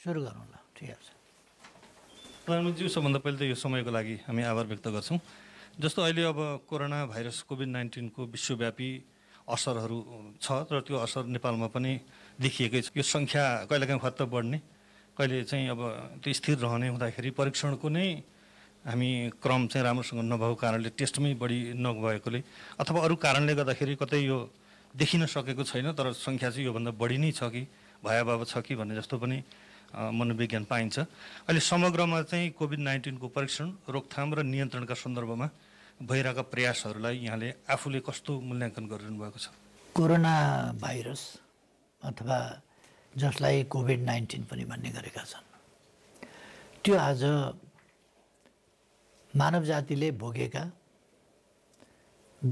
सुरु गरौँ ल ठिक छ प्रधानमन्त्रीज्यू सबभन्दा पहिले त यो समयको लागि हामी आभार व्यक्त गर्छौँ जस्तो अहिले अब कोरोना भाइरस कोभिड नाइन्टिनको विश्वव्यापी असरहरू छ र त्यो असर नेपालमा पनि देखिएकै छ यो सङ्ख्या कहिलेकाहीँ खत्त बढ्ने कहिले चाहिँ अब त्यो स्थिर रहने हुँदाखेरि परीक्षणको नै हामी क्रम चाहिँ राम्रोसँग नभएको कारणले टेस्टमै बढी नभएकोले अथवा अरू कारणले गर्दाखेरि कतै यो देखिन सकेको छैन तर सङ्ख्या चाहिँ योभन्दा बढी नै छ कि भयाभाव छ कि भन्ने जस्तो पनि मनोविज्ञान पाइन्छ अहिले समग्रमा चाहिँ कोभिड नाइन्टिनको परीक्षण रोकथाम र नियन्त्रणका सन्दर्भमा भइरहेका प्रयासहरूलाई यहाँले आफूले कस्तो मूल्याङ्कन गरिरहनु भएको छ कोरोना भाइरस अथवा जसलाई कोभिड नाइन्टिन पनि भन्ने गरेका छन् त्यो आज मानव जातिले भोगेका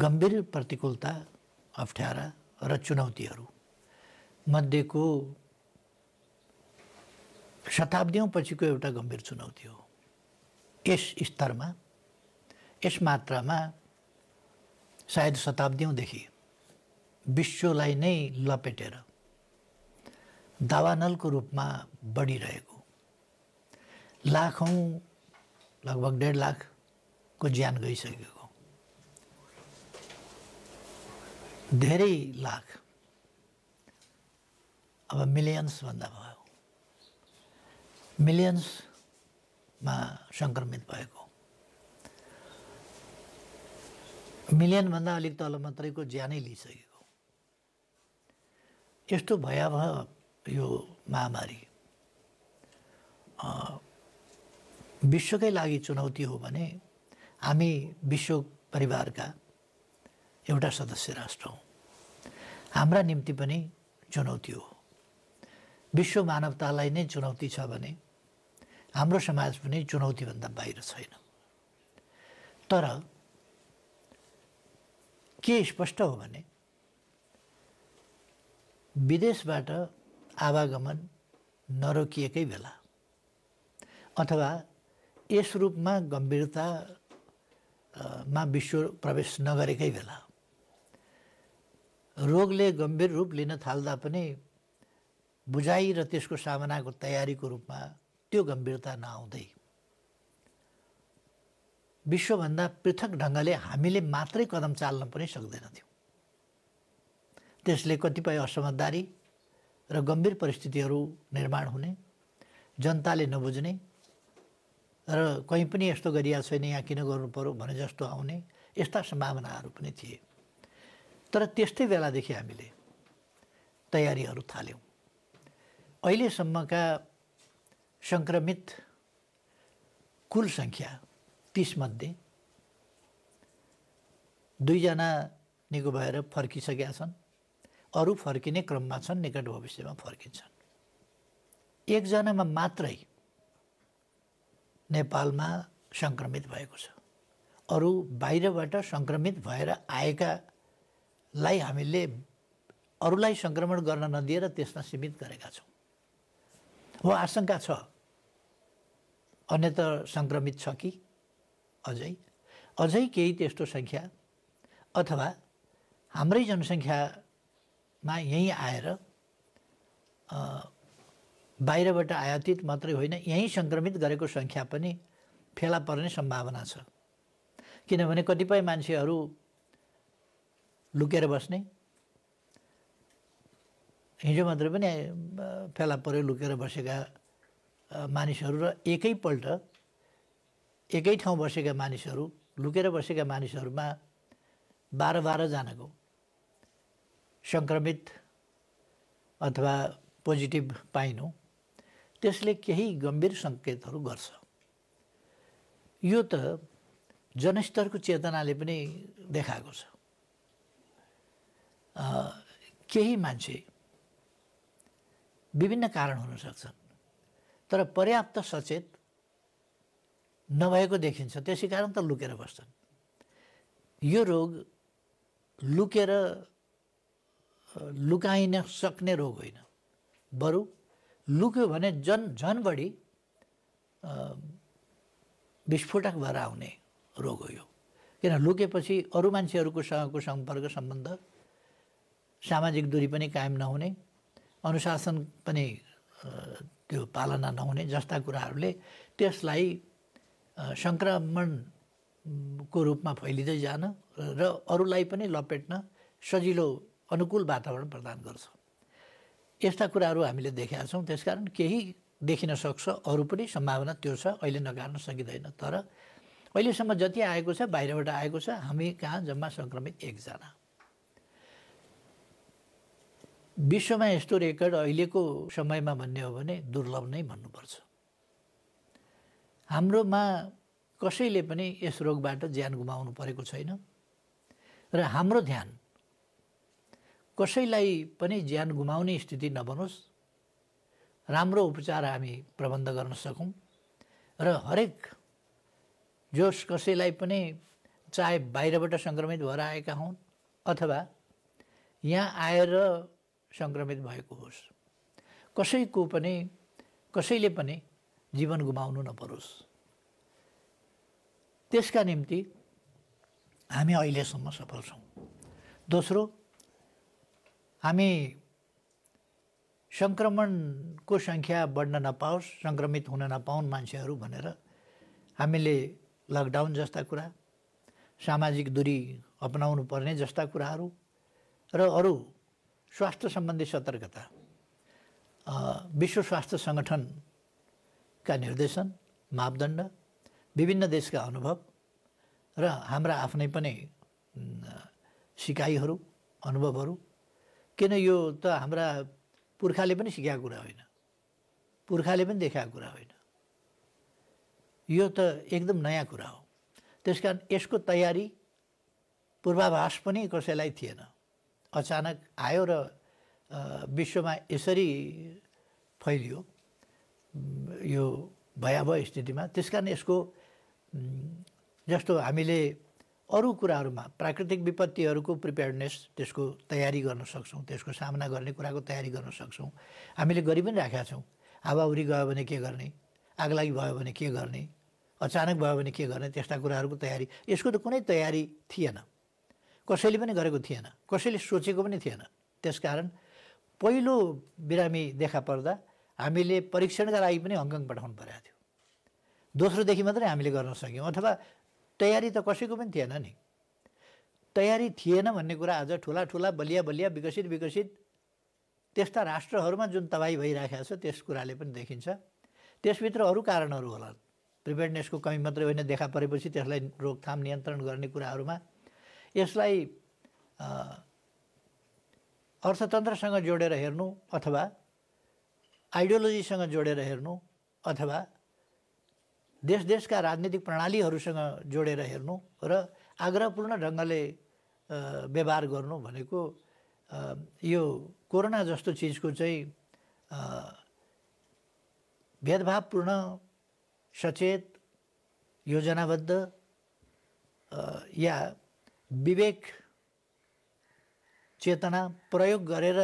गम्भीर प्रतिकूलता अप्ठ्यारा र चुनौतीहरू मध्येको शताब्दियौँ पछिको एउटा गम्भीर चुनौती हो यस स्तरमा यस मात्रामा सायद शताब्दियौँदेखि विश्वलाई नै लपेटेर दावानलको रूपमा बढिरहेको लाखौँ लगभग डेढ लाखको ज्यान गइसकेको धेरै लाख अब मिलियन्स भन्दा भयो मिलियन्समा सङ्क्रमित भएको मिलियनभन्दा अलिक तल मात्रैको ज्यानै लिइसकेको यस्तो भयावह यो महामारी विश्वकै लागि चुनौती हो भने हामी विश्व परिवारका एउटा सदस्य राष्ट्र हौँ हाम्रा निम्ति पनि चुनौती हो विश्व मानवतालाई नै चुनौती छ भने हाम्रो समाज पनि चुनौतीभन्दा बाहिर छैन तर के स्पष्ट हो भने विदेशबाट आवागमन नरोकिएकै बेला अथवा यस रूपमा गम्भीरतामा विश्व प्रवेश नगरेकै बेला रोगले गम्भीर रूप लिन थाल्दा पनि बुझाइ र त्यसको सामनाको तयारीको रूपमा त्यो गम्भीरता नआउँदै विश्वभन्दा पृथक ढङ्गले हामीले मात्रै कदम चाल्न पनि सक्दैनथ्यौँ त्यसले कतिपय असमझदारी र गम्भीर परिस्थितिहरू निर्माण हुने जनताले नबुझ्ने र कहीँ पनि यस्तो गरिएको छैन यहाँ किन गर्नु पऱ्यो भने जस्तो आउने यस्ता सम्भावनाहरू पनि थिए तर त्यस्तै बेलादेखि हामीले तयारीहरू थाल्यौँ अहिलेसम्मका संक्रमित कुल सङ्ख्या तिसमध्ये दुईजना निको भएर फर्किसकेका छन् अरू फर्किने क्रममा छन् निकट भविष्यमा फर्किन्छन् एकजनामा मात्रै नेपालमा सङ्क्रमित भएको छ अरू बाहिरबाट सङ्क्रमित भएर आएकालाई हामीले अरूलाई सङ्क्रमण गर्न नदिएर त्यसमा सीमित गरेका छौँ हो आशंका छ अन्य त सङ्क्रमित छ कि अझै अझै केही त्यस्तो सङ्ख्या अथवा हाम्रै जनसङ्ख्यामा यहीँ आएर बाहिरबाट आयातित मात्रै होइन यहीँ सङ्क्रमित गरेको सङ्ख्या पनि फेला पर्ने सम्भावना छ किनभने कतिपय मान्छेहरू लुकेर बस्ने हिजो मात्र पनि फेला परे लुकेर बसेका मानिसहरू र एकैपल्ट एकै ठाउँ बसेका मानिसहरू लुकेर बसेका मानिसहरूमा बाह्र बाह्रजनाको सङ्क्रमित अथवा पोजिटिभ पाइनु त्यसले केही गम्भीर सङ्केतहरू गर्छ यो त जनस्तरको चेतनाले पनि देखाएको छ केही मान्छे विभिन्न कारण हुन सक्छन् तर पर्याप्त सचेत नभएको देखिन्छ त्यसै कारण त लुकेर बस्छन् यो रोग लुकेर लुकाइन सक्ने रोग होइन बरु लुक्यो भने जन झन बढी विस्फोटक भएर आउने रोग हो यो किन लुकेपछि अरू मान्छेहरूको सँगको सम्पर्क सम्बन्ध सामाजिक दूरी पनि कायम नहुने अनुशासन पनि त्यो पालना नहुने जस्ता कुराहरूले त्यसलाई सङ्क्रमणको रूपमा फैलिँदै जान र अरूलाई पनि लपेट्न सजिलो अनुकूल वातावरण प्रदान गर्छ यस्ता कुराहरू हामीले देखेका छौँ त्यसकारण केही देखिन सक्छ अरू पनि सम्भावना त्यो छ अहिले नगार्न सकिँदैन तर अहिलेसम्म जति आएको छ बाहिरबाट आएको छ हामी कहाँ जम्मा सङ्क्रमित एकजना विश्वमा यस्तो रेकर्ड अहिलेको समयमा भन्ने हो भने दुर्लभ नै भन्नुपर्छ हाम्रोमा कसैले पनि यस रोगबाट ज्यान गुमाउनु परेको छैन र हाम्रो ध्यान कसैलाई पनि ज्यान गुमाउने स्थिति नबनोस् राम्रो उपचार हामी प्रबन्ध गर्न सकौँ र हरेक जोस कसैलाई पनि चाहे बाहिरबाट सङ्क्रमित भएर आएका हुन् अथवा यहाँ आएर सङ्क्रमित भएको होस् कसैको पनि कसैले पनि जीवन गुमाउनु नपरोस् त्यसका निम्ति हामी अहिलेसम्म सफल छौँ दोस्रो हामी सङ्क्रमणको सङ्ख्या बढ्न नपाओस् सङ्क्रमित हुन नपाउन् मान्छेहरू भनेर हामीले लकडाउन जस्ता कुरा सामाजिक दूरी अपनाउनु पर्ने जस्ता कुराहरू र अरू स्वास्थ्य सम्बन्धी सतर्कता विश्व स्वास्थ्य सङ्गठनका निर्देशन मापदण्ड विभिन्न देशका अनुभव र हाम्रा आफ्नै पनि सिकाइहरू अनुभवहरू किन यो त हाम्रा पुर्खाले पनि सिकाएको कुरा होइन पुर्खाले पनि देखाएको कुरा होइन यो त एकदम नयाँ कुरा हो त्यस कारण यसको तयारी पूर्वाभास पनि कसैलाई थिएन अचानक आयो र विश्वमा यसरी फैलियो यो भयावह स्थितिमा त्यस कारण यसको जस्तो हामीले अरू कुराहरूमा प्राकृतिक विपत्तिहरूको प्रिपेयर्डनेस त्यसको तयारी गर्न सक्छौँ त्यसको सामना गर्ने कुराको तयारी गर्न सक्छौँ हामीले गरि पनि राखेका छौँ हावाहुरी गयो भने के गर्ने आगलागी भयो भने के गर्ने अचानक भयो भने के गर्ने त्यस्ता कुराहरूको तयारी यसको त कुनै तयारी थिएन कसैले पनि गरेको थिएन कसैले सोचेको पनि थिएन त्यसकारण पहिलो बिरामी देखा पर्दा हामीले परीक्षणका लागि पनि हङकङ पठाउनु परेको थियो दोस्रोदेखि मात्रै हामीले गर्न सक्यौँ अथवा तयारी त कसैको पनि थिएन नि तयारी थिएन भन्ने कुरा आज ठुला ठुला बलिया बलिया विकसित विकसित त्यस्ता राष्ट्रहरूमा जुन तबाही भइराखेको छ त्यस कुराले पनि देखिन्छ त्यसभित्र अरू कारणहरू होला प्रिपेयरनेसको कमी मात्रै होइन देखा परेपछि त्यसलाई रोकथाम नियन्त्रण गर्ने कुराहरूमा यसलाई अर्थतन्त्रसँग जोडेर हेर्नु अथवा आइडियोलोजीसँग जोडेर हेर्नु अथवा देश देशका राजनीतिक प्रणालीहरूसँग जोडेर हेर्नु र आग्रहपूर्ण ढङ्गले व्यवहार गर्नु भनेको यो कोरोना जस्तो चिजको चाहिँ भेदभावपूर्ण सचेत योजनाबद्ध या विवेक चेतना प्रयोग गरेर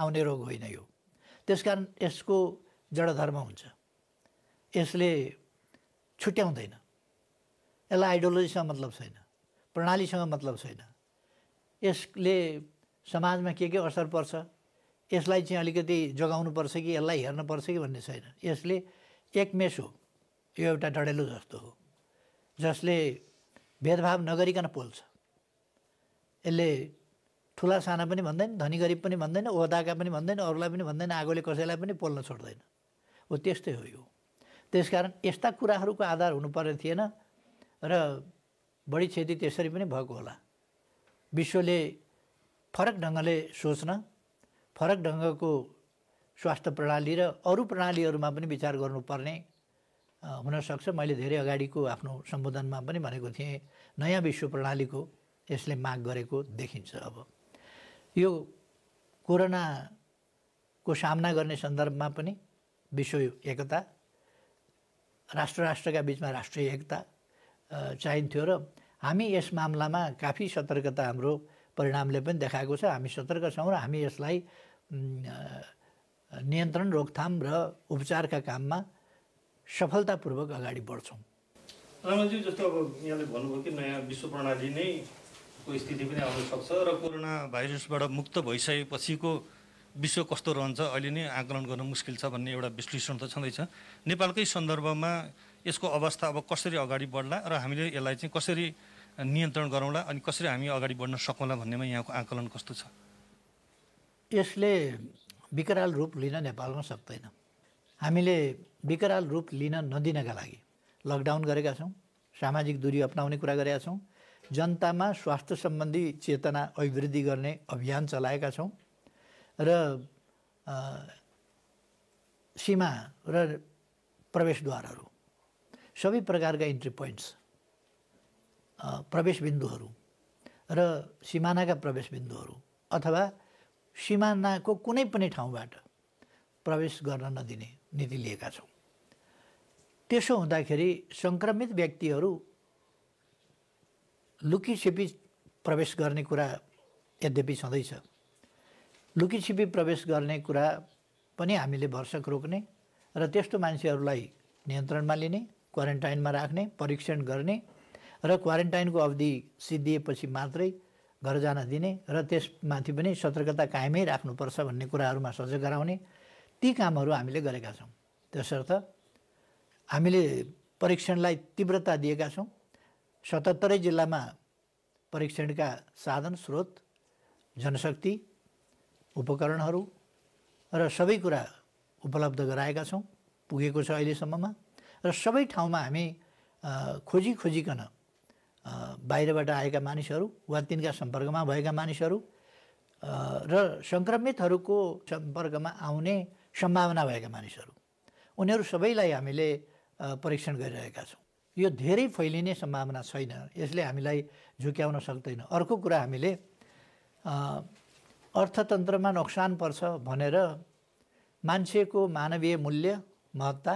आउने रोग होइन यो त्यस कारण यसको जडधर्म हुन्छ यसले छुट्याउँदैन यसलाई आइडियोलोजीसँग मतलब छैन प्रणालीसँग मतलब छैन यसले समाजमा के के असर पर्छ यसलाई चाहिँ अलिकति जोगाउनुपर्छ कि यसलाई हेर्नुपर्छ कि भन्ने छैन यसले एक हो यो एउटा डडेलो जस्तो हो जसले भेदभाव नगरिकन पोल्छ यसले ठुला साना पनि भन्दैन धनी गरिब पनि भन्दैन ओदाका पनि भन्दैन अरूलाई पनि भन्दैन आगोले कसैलाई पनि पोल्न छोड्दैन हो त्यस्तै हो यो त्यसकारण यस्ता कुराहरूको आधार हुनुपर्ने थिएन र बढी क्षति त्यसरी पनि भएको होला विश्वले फरक ढङ्गले सोच्न फरक ढङ्गको स्वास्थ्य प्रणाली र अरू प्रणालीहरूमा पनि विचार गर्नुपर्ने हुनसक्छ मैले धेरै अगाडिको आफ्नो सम्बोधनमा पनि भनेको थिएँ नयाँ विश्व प्रणालीको यसले माग गरेको देखिन्छ अब यो कोरोनाको सामना गर्ने सन्दर्भमा पनि विश्व एकता राष्ट्र राष्ट्रका बिचमा राष्ट्रिय एकता चाहिन्थ्यो र हामी यस मामलामा काफी सतर्कता हाम्रो परिणामले पनि देखाएको छ हामी सतर्क छौँ र हामी यसलाई नियन्त्रण रोकथाम र उपचारका काममा सफलतापूर्वक अगाडि बढ्छौँ प्रधानमन्त्री जस्तो अब यहाँले भन्नुभयो कि नयाँ विश्व प्रणाली नै को स्थिति पनि आउन सक्छ र कोरोना भाइरसबाट मुक्त भइसकेपछिको विश्व कस्तो रहन्छ अहिले नै आकलन गर्न मुस्किल छ भन्ने एउटा विश्लेषण त छँदैछ नेपालकै सन्दर्भमा यसको अवस्था अब कसरी अगाडि बढ्ला र हामीले यसलाई चाहिँ कसरी नियन्त्रण गरौँला अनि कसरी हामी अगाडि बढ्न सकौँला भन्नेमा यहाँको आकलन कस्तो छ यसले विकराल रूप लिन नेपालमा सक्दैन हामीले विकराल रूप लिन नदिनका लागि लकडाउन गरेका छौँ सामाजिक दूरी अप्नाउने कुरा गरेका छौँ जनतामा स्वास्थ्य सम्बन्धी चेतना अभिवृद्धि गर्ने अभियान चलाएका छौँ र सीमा र प्रवेशद्वारहरू सबै प्रकारका इन्ट्री पोइन्ट्स प्रवेश बिन्दुहरू र सिमानाका प्रवेश बिन्दुहरू अथवा सिमानाको कुनै पनि ठाउँबाट प्रवेश गर्न नदिने नीति लिएका छौँ त्यसो हुँदाखेरि सङ्क्रमित व्यक्तिहरू छिपी प्रवेश गर्ने कुरा यद्यपि छँदैछ छिपी प्रवेश गर्ने कुरा पनि हामीले भर्सक रोक्ने र त्यस्तो मान्छेहरूलाई नियन्त्रणमा लिने क्वारेन्टाइनमा राख्ने परीक्षण गर्ने र क्वारेन्टाइनको अवधि सिद्धिएपछि मात्रै घर जान दिने र त्यसमाथि पनि सतर्कता कायमै राख्नुपर्छ भन्ने कुराहरूमा सजग गराउने ती कामहरू हामीले गरेका छौँ त्यसर्थ हामीले परीक्षणलाई तीव्रता दिएका छौँ सतहत्तरै जिल्लामा परीक्षणका साधन स्रोत जनशक्ति उपकरणहरू र सबै कुरा उपलब्ध गराएका छौँ पुगेको छ अहिलेसम्ममा र सबै ठाउँमा हामी खोजी खोजिकन बाहिरबाट आएका मानिसहरू वा तिनका सम्पर्कमा भएका मानिसहरू र सङ्क्रमितहरूको सम्पर्कमा आउने सम्भावना भएका मानिसहरू उनीहरू सबैलाई हामीले परीक्षण गरिरहेका छौँ यो धेरै फैलिने सम्भावना छैन यसले हामीलाई झुक्याउन सक्दैन अर्को कुरा हामीले अर्थतन्त्रमा नोक्सान पर्छ भनेर मान्छेको मानवीय मूल्य महत्ता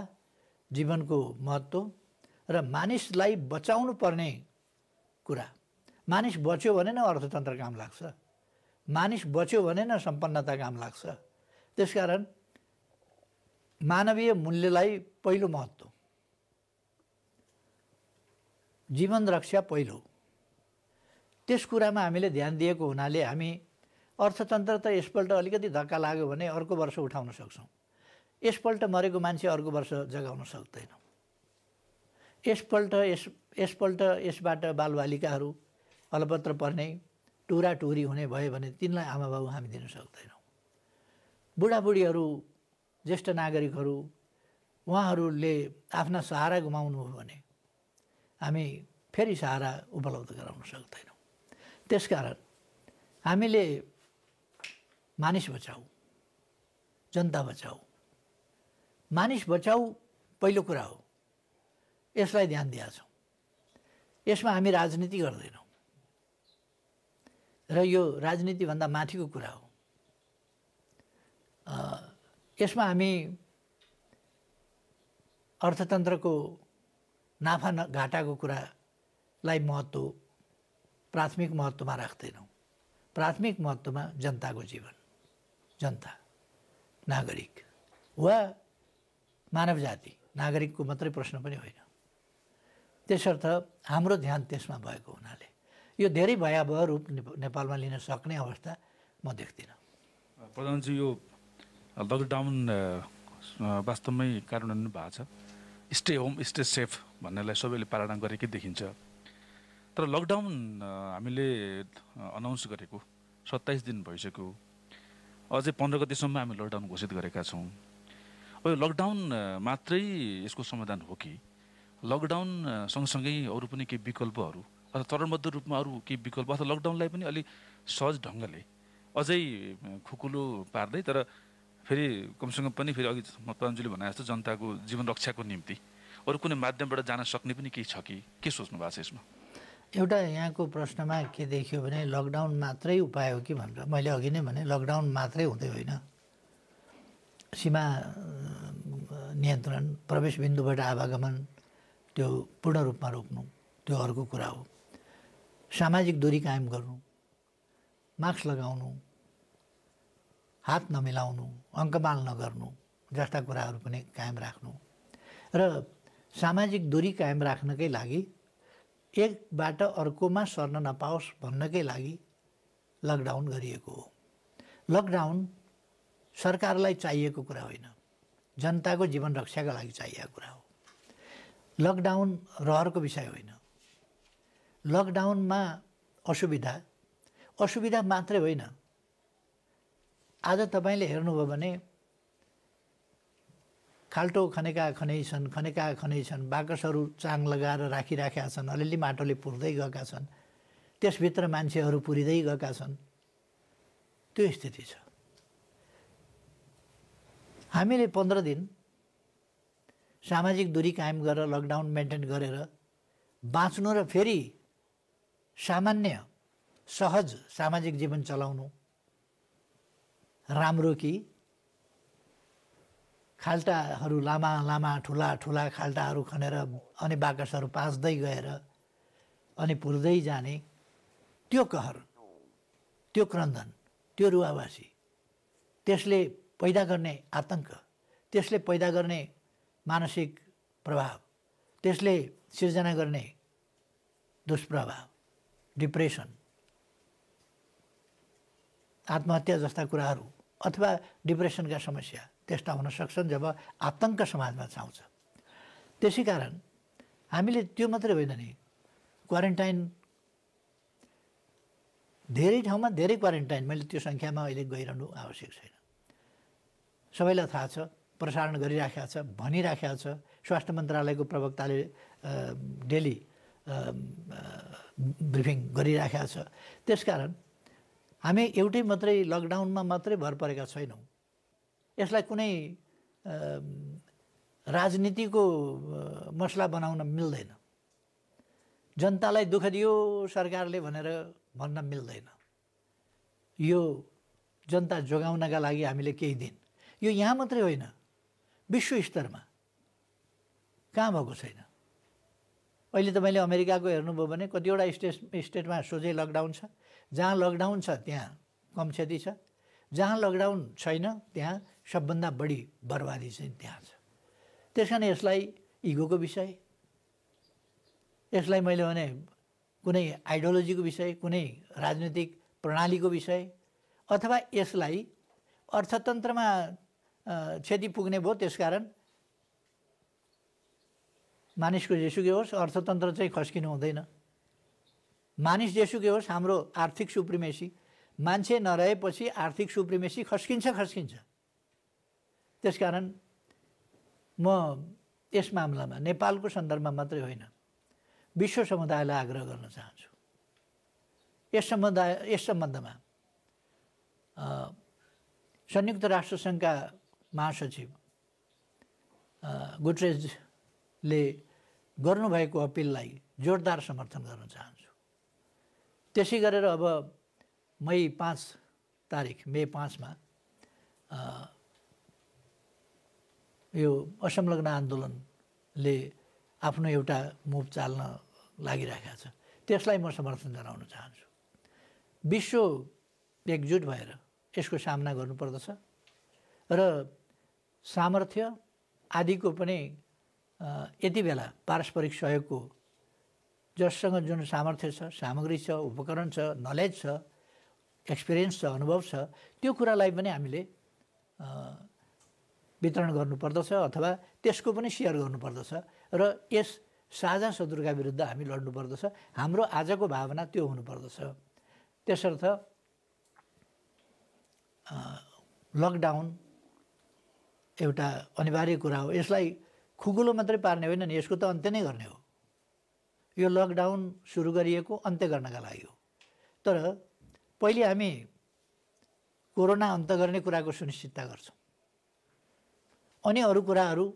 जीवनको महत्त्व र मानिसलाई बचाउनु पर्ने कुरा मानिस बच्यो भने न अर्थतन्त्र काम लाग्छ मानिस बच्यो भने न सम्पन्नता काम लाग्छ त्यसकारण मानवीय मूल्यलाई पहिलो महत्त्व जीवन रक्षा पहिलो त्यस कुरामा हामीले ध्यान दिएको हुनाले हामी अर्थतन्त्र त यसपल्ट अलिकति धक्का लाग्यो भने अर्को वर्ष उठाउन सक्छौँ यसपल्ट मरेको मान्छे अर्को वर्ष जगाउन सक्दैन यसपल्ट यस यसपल्ट यसबाट बालबालिकाहरू अलपत्र पर्ने टुराटुरी हुने भयो भने तिनलाई आमा बाबु हामी दिन सक्दैनौँ बुढाबुढीहरू ज्येष्ठ नागरिकहरू उहाँहरूले आफ्ना सहारा गुमाउनु हो भने हामी फेरि सहारा उपलब्ध गराउन सक्दैनौँ त्यसकारण हामीले मानिस बचाऊ जनता बचाऊ मानिस बचाऊ पहिलो कुरा हो यसलाई ध्यान दिएछौँ यसमा हामी राजनीति गर्दैनौँ र यो राजनीतिभन्दा माथिको कुरा हो यसमा हामी अर्थतन्त्रको नाफा न घाटाको कुरालाई महत्त्व प्राथमिक महत्त्वमा राख्दैनौँ प्राथमिक महत्त्वमा जनताको जीवन जनता नागरिक वा मानव जाति नागरिकको मात्रै प्रश्न पनि होइन त्यसर्थ हाम्रो ध्यान त्यसमा भएको हुनाले यो धेरै भयावह रूप नेपालमा लिन सक्ने अवस्था म देख्दिनँ प्रधानजी यो लकडाउन वास्तवमै कार्यान्वयन भएको छ स्टे होम स्टे सेफ भन्नेलाई सबैले पालना गरेकै देखिन्छ तर लकडाउन हामीले अनाउन्स गरेको सत्ताइस दिन भइसक्यो अझै पन्ध्र गतिसम्म हामी लकडाउन घोषित गरेका छौँ अब यो लकडाउन मात्रै यसको समाधान हो कि लकडाउन सँगसँगै अरू पनि केही विकल्पहरू अथवा चरणबद्ध रूपमा अरू केही विकल्प अथवा लकडाउनलाई पनि अलिक सहज ढङ्गले अझै खुकुलो पार्दै तर फेरि कमसेकम पनि फेरि अघि प्रधानजीले भने जस्तो जनताको जीवन रक्षाको निम्ति अरू कुनै माध्यमबाट जान सक्ने पनि केही छ कि के सोच्नु भएको छ यसमा एउटा यहाँको प्रश्नमा के देखियो भने लकडाउन मात्रै उपाय हो कि भनेर मैले अघि नै भने लकडाउन मात्रै हुँदै होइन सीमा नियन्त्रण प्रवेश बिन्दुबाट आवागमन त्यो पूर्ण रूपमा रोक्नु त्यो अर्को कुरा हो सामाजिक दूरी कायम गर्नु मास्क लगाउनु हात नमिलाउनु अङ्कमाल नगर्नु जस्ता कुराहरू पनि कायम राख्नु र सामाजिक दूरी कायम राख्नकै लागि एकबाट अर्कोमा सर्न नपाओस् भन्नकै लागि लकडाउन गरिएको हो लकडाउन सरकारलाई चाहिएको कुरा होइन जनताको जीवन रक्षाका लागि चाहिएको कुरा हो लकडाउन रहरको विषय होइन लकडाउनमा असुविधा असुविधा मात्रै होइन आज तपाईँले हेर्नुभयो भने खाल्टो खनेका खनै छन् खनेका खनै छन् बाकसहरू चाङ लगाएर राखिराखेका छन् अलिअलि माटोले पुर्दै गएका छन् त्यसभित्र मान्छेहरू पुरिँदै गएका छन् त्यो स्थिति छ हामीले पन्ध्र दिन सामाजिक दूरी कायम गरेर लकडाउन मेन्टेन गरेर बाँच्नु र फेरि सामान्य सहज सामाजिक जीवन चलाउनु राम्रो कि खाल्टाहरू लामा लामा ठुला ठुला खाल्टाहरू खनेर अनि बाकसहरू पास्दै गएर अनि पुर्दै जाने त्यो कहर त्यो क्रन्दन त्यो रुवावासी त्यसले पैदा गर्ने आतंक त्यसले पैदा गर्ने मानसिक प्रभाव त्यसले सिर्जना गर्ने दुष्प्रभाव डिप्रेसन आत्महत्या जस्ता कुराहरू अथवा डिप्रेसनका समस्या त्यस्ता हुन सक्छन् जब आतङ्क समाजमा छाउँछ त्यसै कारण हामीले त्यो मात्रै होइन नि क्वारेन्टाइन धेरै ठाउँमा धेरै क्वारेन्टाइन मैले त्यो सङ्ख्यामा अहिले गइरहनु आवश्यक छैन सबैलाई थाहा छ प्रसारण गरिराखेका छ भनिराखेको छ स्वास्थ्य मन्त्रालयको प्रवक्ताले डेली ब्रिफिङ गरिराखेका छ त्यसकारण हामी एउटै मात्रै लकडाउनमा मात्रै भर परेका छैनौँ यसलाई कुनै राजनीतिको मसला बनाउन मिल्दैन जनतालाई दुःख दियो सरकारले भनेर भन्न मिल्दैन यो जनता जोगाउनका लागि हामीले केही दिन यो यहाँ मात्रै होइन विश्व स्तरमा कहाँ भएको छैन अहिले तपाईँले अमेरिकाको हेर्नुभयो भने कतिवटा स्टेट स्टेटमा सोझै लकडाउन छ जहाँ लकडाउन छ त्यहाँ कम क्षति छ जहाँ लकडाउन छैन त्यहाँ सबभन्दा बढी बर्बादी चाहिँ त्यहाँ छ त्यस कारण यसलाई इगोको विषय यसलाई मैले भने कुनै आइडियोलोजीको विषय कुनै राजनीतिक प्रणालीको विषय अथवा यसलाई अर्थतन्त्रमा क्षति पुग्ने भयो त्यस कारण मानिसको जेसुकै होस् अर्थतन्त्र चाहिँ खस्किनु हुँदैन मानिस जेसुकै होस् हाम्रो आर्थिक सुप्रिमेसी मान्छे नरहेपछि आर्थिक सुप्रिमेसी खस्किन्छ खस्किन्छ त्यसकारण म यस मामलामा नेपालको सन्दर्भमा मात्रै होइन विश्व समुदायलाई आग्रह गर्न चाहन्छु यस समुदाय यस सम्बन्धमा संयुक्त राष्ट्रसङ्घका महासचिव गुटरेजले गर्नुभएको अपिललाई जोरदार समर्थन गर्न चाहन्छु त्यसै गरेर अब मई पाँच तारिक मे पाँचमा यो असंलग्न आन्दोलनले आफ्नो एउटा मुभ चाल्न लागिरहेका छ त्यसलाई म समर्थन जनाउन चाहन्छु विश्व एकजुट भएर यसको सामना गर्नुपर्दछ र सामर्थ्य आदिको पनि यति बेला पारस्परिक सहयोगको जससँग जुन सामर्थ्य छ सामग्री छ उपकरण छ नलेज छ एक्सपिरियन्स छ अनुभव छ त्यो कुरालाई पनि हामीले वितरण गर्नुपर्दछ अथवा त्यसको पनि सेयर गर्नुपर्दछ र यस साझा शत्रुका विरुद्ध हामी लड्नुपर्दछ हाम्रो आजको भावना त्यो हुनुपर्दछ त्यसर्थ लकडाउन एउटा अनिवार्य कुरा हो यसलाई खुकुलो मात्रै पार्ने होइन नि यसको त अन्त्य नै गर्ने हो यो लकडाउन सुरु गरिएको अन्त्य गर्नका लागि हो तर पहिले हामी कोरोना अन्त गर्ने कुराको सुनिश्चितता गर्छौँ अनि अरू कुराहरू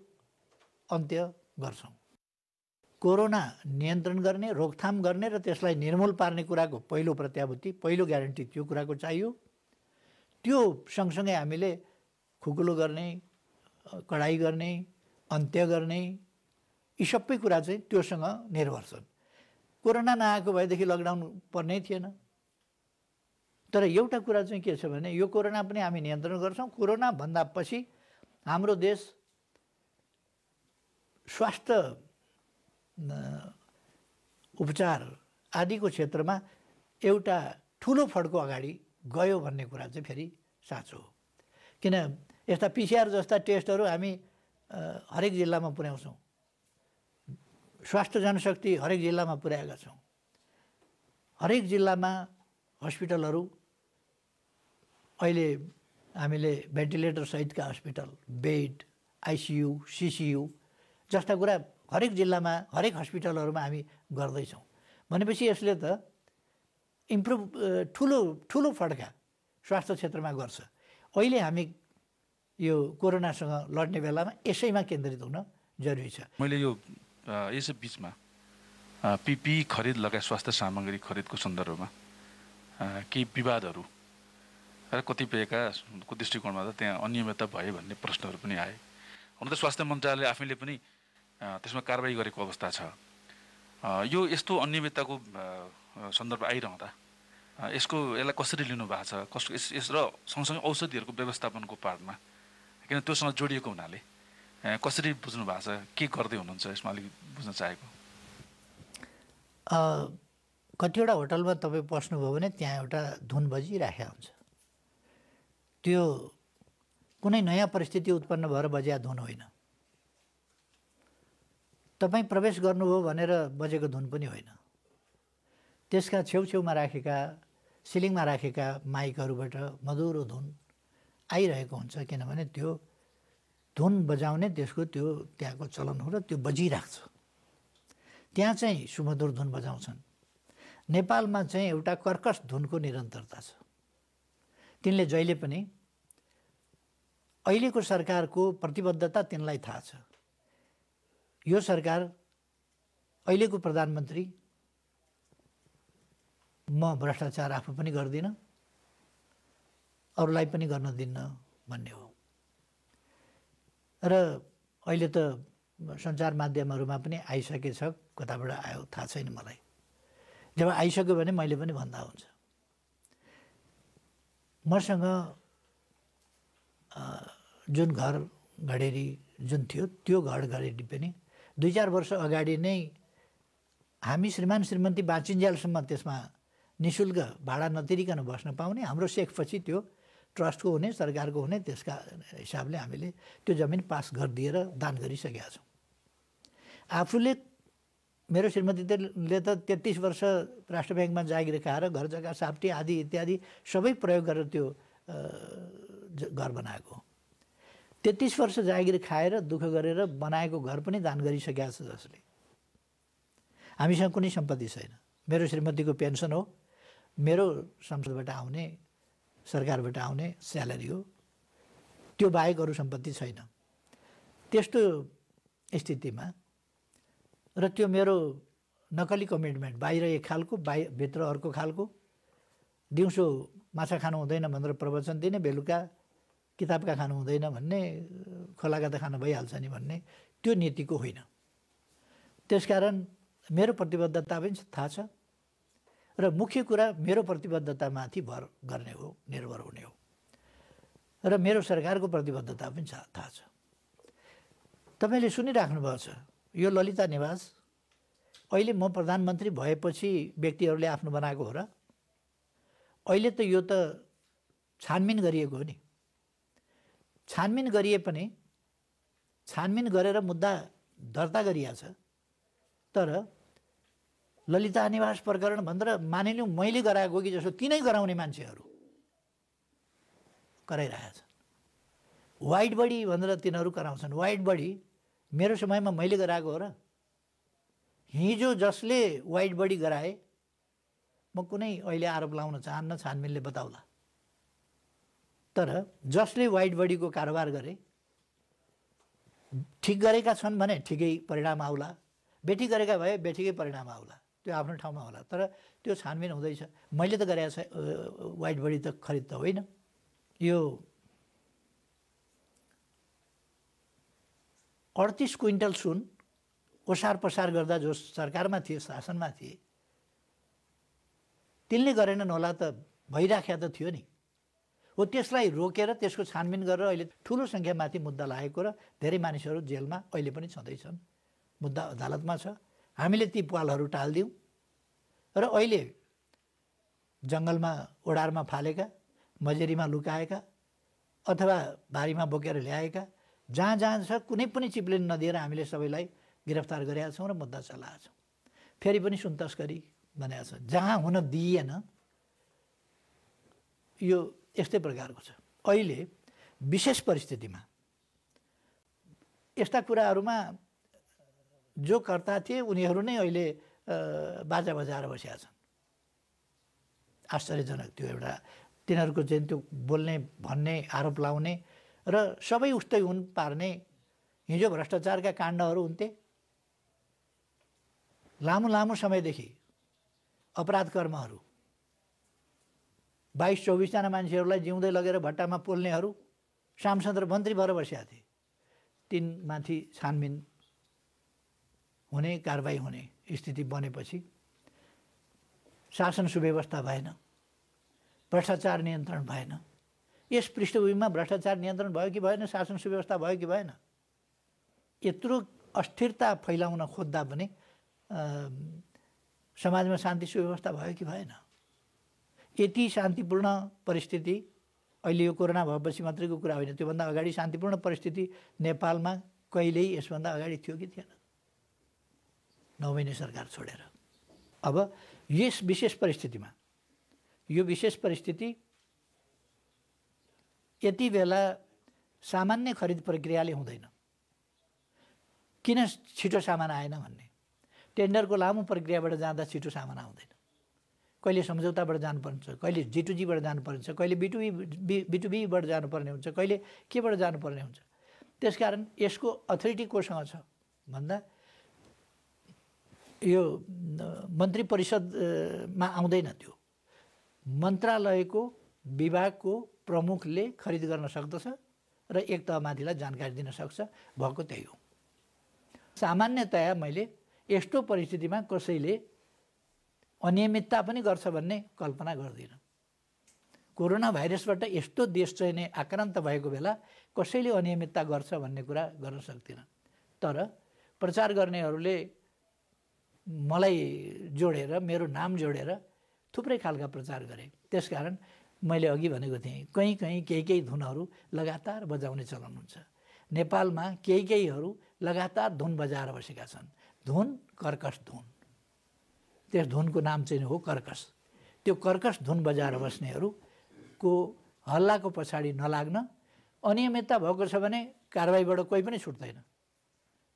अन्त्य गर्छौँ कोरोना नियन्त्रण गर्ने रोकथाम गर्ने र त्यसलाई निर्मूल पार्ने कुराको पहिलो प्रत्याभूति पहिलो ग्यारेन्टी त्यो कुराको चाहियो त्यो सँगसँगै हामीले खुकुलो गर्ने कडाइ गर्ने अन्त्य गर्ने यी सबै कुरा चाहिँ त्योसँग निर्भर छन् कोरोना नआएको भएदेखि लकडाउन पर्नै थिएन तर एउटा कुरा चाहिँ के छ भने यो कोरोना पनि हामी नियन्त्रण गर्छौँ कोरोनाभन्दा पछि हाम्रो देश स्वास्थ्य उपचार आदिको क्षेत्रमा एउटा ठुलो फड्को अगाडि गयो भन्ने कुरा चाहिँ फेरि साँचो हो किन यस्ता पिसिआर जस्ता टेस्टहरू हामी हरेक जिल्लामा पुर्याउँछौँ स्वास्थ्य जनशक्ति हरेक जिल्लामा पुर्याएका छौँ हरेक जिल्लामा हस्पिटलहरू अहिले हामीले भेन्टिलेटर सहितका हस्पिटल बेड आइसियु सिसियु जस्ता कुरा हरेक जिल्लामा हरेक हस्पिटलहरूमा हामी गर्दैछौँ भनेपछि यसले त इम्प्रुभ ठुलो ठुलो फड्का स्वास्थ्य क्षेत्रमा गर्छ अहिले हामी यो कोरोनासँग लड्ने बेलामा यसैमा केन्द्रित हुन जरुरी छ मैले यो यस बिचमा पिपी खरिद लगायत स्वास्थ्य सामग्री खरिदको सन्दर्भमा केही विवादहरू र कतिपयका को दृष्टिकोणमा त त्यहाँ अनियमितता भए भन्ने प्रश्नहरू पनि आए हुन त स्वास्थ्य मन्त्रालयले आफैले पनि त्यसमा कारवाही गरेको अवस्था छ यो यस्तो अनियमितताको सन्दर्भ आइरहँदा यसको यसलाई कसरी लिनु भएको छ कस यस यस र सँगसँगै औषधिहरूको व्यवस्थापनको पार्टमा किन त्योसँग जोडिएको हुनाले कसरी बुझ्नु भएको छ के गर्दै हुनुहुन्छ यसमा अलिक बुझ्न चाहेको कतिवटा होटलमा तपाईँ पस्नुभयो भने त्यहाँ एउटा धुन बजिराखेको हुन्छ त्यो कुनै नयाँ परिस्थिति उत्पन्न भएर बजिया धुन होइन तपाईँ प्रवेश गर्नुभयो भनेर बजेको धुन पनि होइन त्यसका छेउछेउमा राखेका सिलिङमा राखेका माइकहरूबाट मधुरो धुन आइरहेको हुन्छ किनभने त्यो धुन बजाउने त्यसको त्यो त्यहाँको चलन हो र त्यो बजिराख्छ त्यहाँ चाहिँ सुमधुर धुन बजाउँछन् नेपालमा चाहिँ एउटा कर्कस धुनको निरन्तरता छ तिनले जहिले पनि अहिलेको सरकारको प्रतिबद्धता तिनलाई थाहा छ यो सरकार अहिलेको प्रधानमन्त्री म भ्रष्टाचार आफू पनि गर्दिनँ अरूलाई पनि गर्न दिन्न भन्ने हो र अहिले त सञ्चार माध्यमहरूमा पनि आइसकेछ कताबाट आयो थाहा छैन मलाई जब आइसक्यो भने मैले पनि भन्दा हुन्छ मसँग जुन घर घडेरी जुन थियो त्यो घर घडेरी पनि दुई चार वर्ष अगाडि नै हामी श्रीमान श्रीमती बाँचिन्जेलसम्म त्यसमा नि शुल्क भाडा नतिरिकन बस्न पाउने हाम्रो सेखपछि त्यो ट्रस्टको हुने सरकारको हुने त्यसका हिसाबले हामीले त्यो जमिन पास गरिदिएर दान गरिसकेका छौँ आफूले मेरो श्रीमतीले त तेत्तिस वर्ष राष्ट्र ब्याङ्कमा जागिर खाएर घर जग्गा साप्टी आदि इत्यादि सबै प्रयोग गरेर त्यो घर बनाएको हो तेत्तिस वर्ष जागिर खाएर दुःख गरेर बनाएको घर पनि दान गरिसकेका छ जसले हामीसँग कुनै सम्पत्ति छैन मेरो श्रीमतीको पेन्सन हो मेरो संसदबाट आउने सरकारबाट आउने स्यालेरी हो त्यो बाहेक अरू सम्पत्ति छैन त्यस्तो स्थितिमा र त्यो मेरो नकली कमिटमेन्ट बाहिर एक खालको बाहि भित्र अर्को खालको दिउँसो माछा खानु हुँदैन भनेर प्रवचन दिने बेलुका किताबका खानु हुँदैन भन्ने खोलाका त खानु भइहाल्छ नि भन्ने त्यो नीतिको होइन त्यसकारण मेरो प्रतिबद्धता पनि थाहा छ र मुख्य कुरा मेरो प्रतिबद्धतामाथि भर गर्ने हो निर्भर हुने हो र मेरो सरकारको प्रतिबद्धता पनि छ थाहा छ तपाईँले सुनिराख्नुभएको छ यो ललिता निवास अहिले म प्रधानमन्त्री भएपछि व्यक्तिहरूले आफ्नो बनाएको हो र अहिले त यो त छानबिन गरिएको हो नि छानबिन गरिए पनि छानबिन गरेर मुद्दा दर्ता गरिएको तर ललिता निवास प्रकरण भनेर मानिलिउँ मैले गराएको कि जसो तिनै गराउने मान्छेहरू गराइरहेछन् वाइट बडी भनेर तिनीहरू कराउँछन् वाइट बडी मेरो समयमा मैले गराएको हो र हिजो जसले वाइट बडी गराए म कुनै अहिले आरोप लाउन चाहन्न छानबिनले बताउला तर जसले वाइट बडीको कारोबार गरे ठिक गरेका छन् भने ठिकै परिणाम आउला बेठी गरेका भए बेठीकै परिणाम आउला त्यो आफ्नो ठाउँमा होला तर त्यो छानबिन हुँदैछ मैले त गरेको छ वाइट बडी त खरिद त होइन यो अडतिस क्विन्टल सुन ओसार पसार गर्दा जो सरकारमा थिए शासनमा थिए तिनले गरेनन् होला त भइराख्या त थियो नि हो त्यसलाई रोकेर त्यसको छानबिन गरेर अहिले ठुलो सङ्ख्यामाथि मुद्दा लागेको र धेरै मानिसहरू जेलमा अहिले पनि छँदैछन् मुद्दा अदालतमा छ हामीले ती पालहरू टालिदिउँ र अहिले जङ्गलमा ओडारमा फालेका मजेरीमा लुकाएका अथवा बारीमा बोकेर ल्याएका जहाँ जहाँ छ कुनै पनि चिप्लेन नदिएर हामीले सबैलाई गिरफ्तार गरेका छौँ र मुद्दा चलाएका छौँ फेरि पनि सुन तस्करी भनेका छ जहाँ हुन दिइएन यो यस्तै प्रकारको छ अहिले विशेष परिस्थितिमा यस्ता कुराहरूमा जो कर्ता थिए उनीहरू नै अहिले बाजा बजाएर बसेका छन् आश्चर्यजनक त्यो एउटा तिनीहरूको चाहिँ त्यो बोल्ने भन्ने आरोप लाउने र सबै उस्तै हुन् पार्ने हिजो भ्रष्टाचारका काण्डहरू हुन्थे लामो लामो समयदेखि अपराध कर्महरू बाइस चौबिसजना मान्छेहरूलाई जिउँदै लगेर भट्टामा पोल्नेहरू सांसद र मन्त्री भएर बसेका थिए तिनमाथि छानबिन हुने कारवाही हुने स्थिति बनेपछि शासन सुव्यवस्था भएन भ्रष्टाचार नियन्त्रण भएन यस पृष्ठभूमिमा भ्रष्टाचार नियन्त्रण भयो कि भएन शासन सुव्यवस्था भयो कि भएन यत्रो अस्थिरता फैलाउन खोज्दा पनि समाजमा शान्ति सुव्यवस्था भयो कि भएन यति शान्तिपूर्ण परिस्थिति अहिले यो कोरोना भएपछि मात्रैको कुरा होइन त्योभन्दा अगाडि शान्तिपूर्ण परिस्थिति नेपालमा कहिल्यै यसभन्दा अगाडि थियो कि थिएन नौ महिने सरकार छोडेर अब यस विशेष परिस्थितिमा यो विशेष परिस्थिति यति बेला सामान्य खरिद प्रक्रियाले हुँदैन किन छिटो सामान आएन भन्ने टेन्डरको लामो प्रक्रियाबाट जाँदा छिटो सामान आउँदैन कहिले सम्झौताबाट जानुपर्ने हुन्छ कहिले जिटुजीबाट जानुपर्ने हुन्छ कहिले बिटुबी बिटुबीबाट जानुपर्ने हुन्छ कहिले केबाट जानुपर्ने हुन्छ त्यसकारण यसको अथोरिटी कोसँग छ भन्दा यो मन्त्री परिषदमा आउँदैन त्यो मन्त्रालयको विभागको प्रमुखले खरिद गर्न सक्दछ र एक तहमाथिलाई जानकारी दिन सक्छ भएको त्यही हो सामान्यतया मैले यस्तो परिस्थितिमा कसैले अनियमितता पनि गर्छ भन्ने कल्पना गर्दिनँ कोरोना भाइरसबाट यस्तो देश चाहिँ नै आक्रान्त भएको बेला कसैले अनियमितता गर्छ भन्ने कुरा गर्न सक्दिनँ तर प्रचार गर्नेहरूले मलाई जोडेर मेरो नाम जोडेर थुप्रै खालका प्रचार गरेँ त्यसकारण मैले अघि भनेको थिएँ कहीँ कहीँ केही केही धुनहरू लगातार बजाउने चलन हुन्छ नेपालमा केही केहीहरू लगातार धुन बजाएर बसेका छन् धुन कर्कस धुन त्यस धुनको नाम चाहिँ हो कर्कस त्यो कर्कस धुन बजाएर बस्नेहरूको हल्लाको पछाडि नलाग्न अनियमितता भएको छ भने कारवाहीबाट कोही पनि छुट्दैन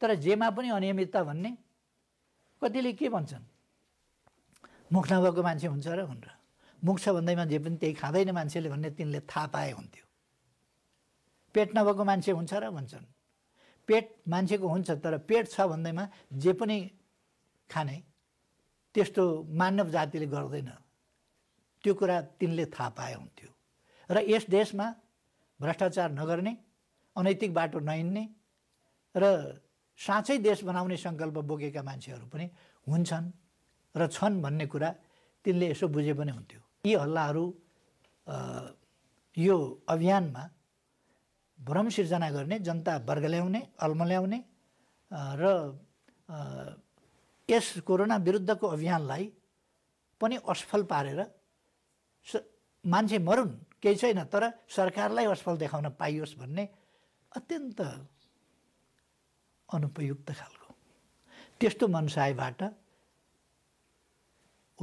तर जेमा पनि अनियमितता भन्ने कतिले के भन्छन् मुख नभएको मान्छे हुन्छ र भनेर मुख छ भन्दैमा जे पनि त्यही खाँदैन मान्छेले भन्ने तिनले थाहा पाए हुन्थ्यो पेट नभएको मान्छे हुन्छ र भन्छन् पेट मान्छेको हुन्छ तर पेट छ भन्दैमा जे पनि खाने त्यस्तो मानव जातिले गर्दैन त्यो कुरा तिनले थाहा पाए हुन्थ्यो र यस देशमा भ्रष्टाचार नगर्ने अनैतिक बाटो नहिँड्ने र साँच्चै देश बनाउने सङ्कल्प बोकेका मान्छेहरू पनि हुन्छन् र छन् भन्ने कुरा तिनले यसो बुझे पनि हुन्थ्यो यी हल्लाहरू यो अभियानमा भ्रम सिर्जना गर्ने जनता वर्गल्याउने अल्मल्याउने र यस कोरोना विरुद्धको अभियानलाई पनि असफल पारेर मान्छे मरुन् केही छैन तर सरकारलाई असफल देखाउन पाइयोस् भन्ने अत्यन्त अनुपयुक्त खालको त्यस्तो मनसायबाट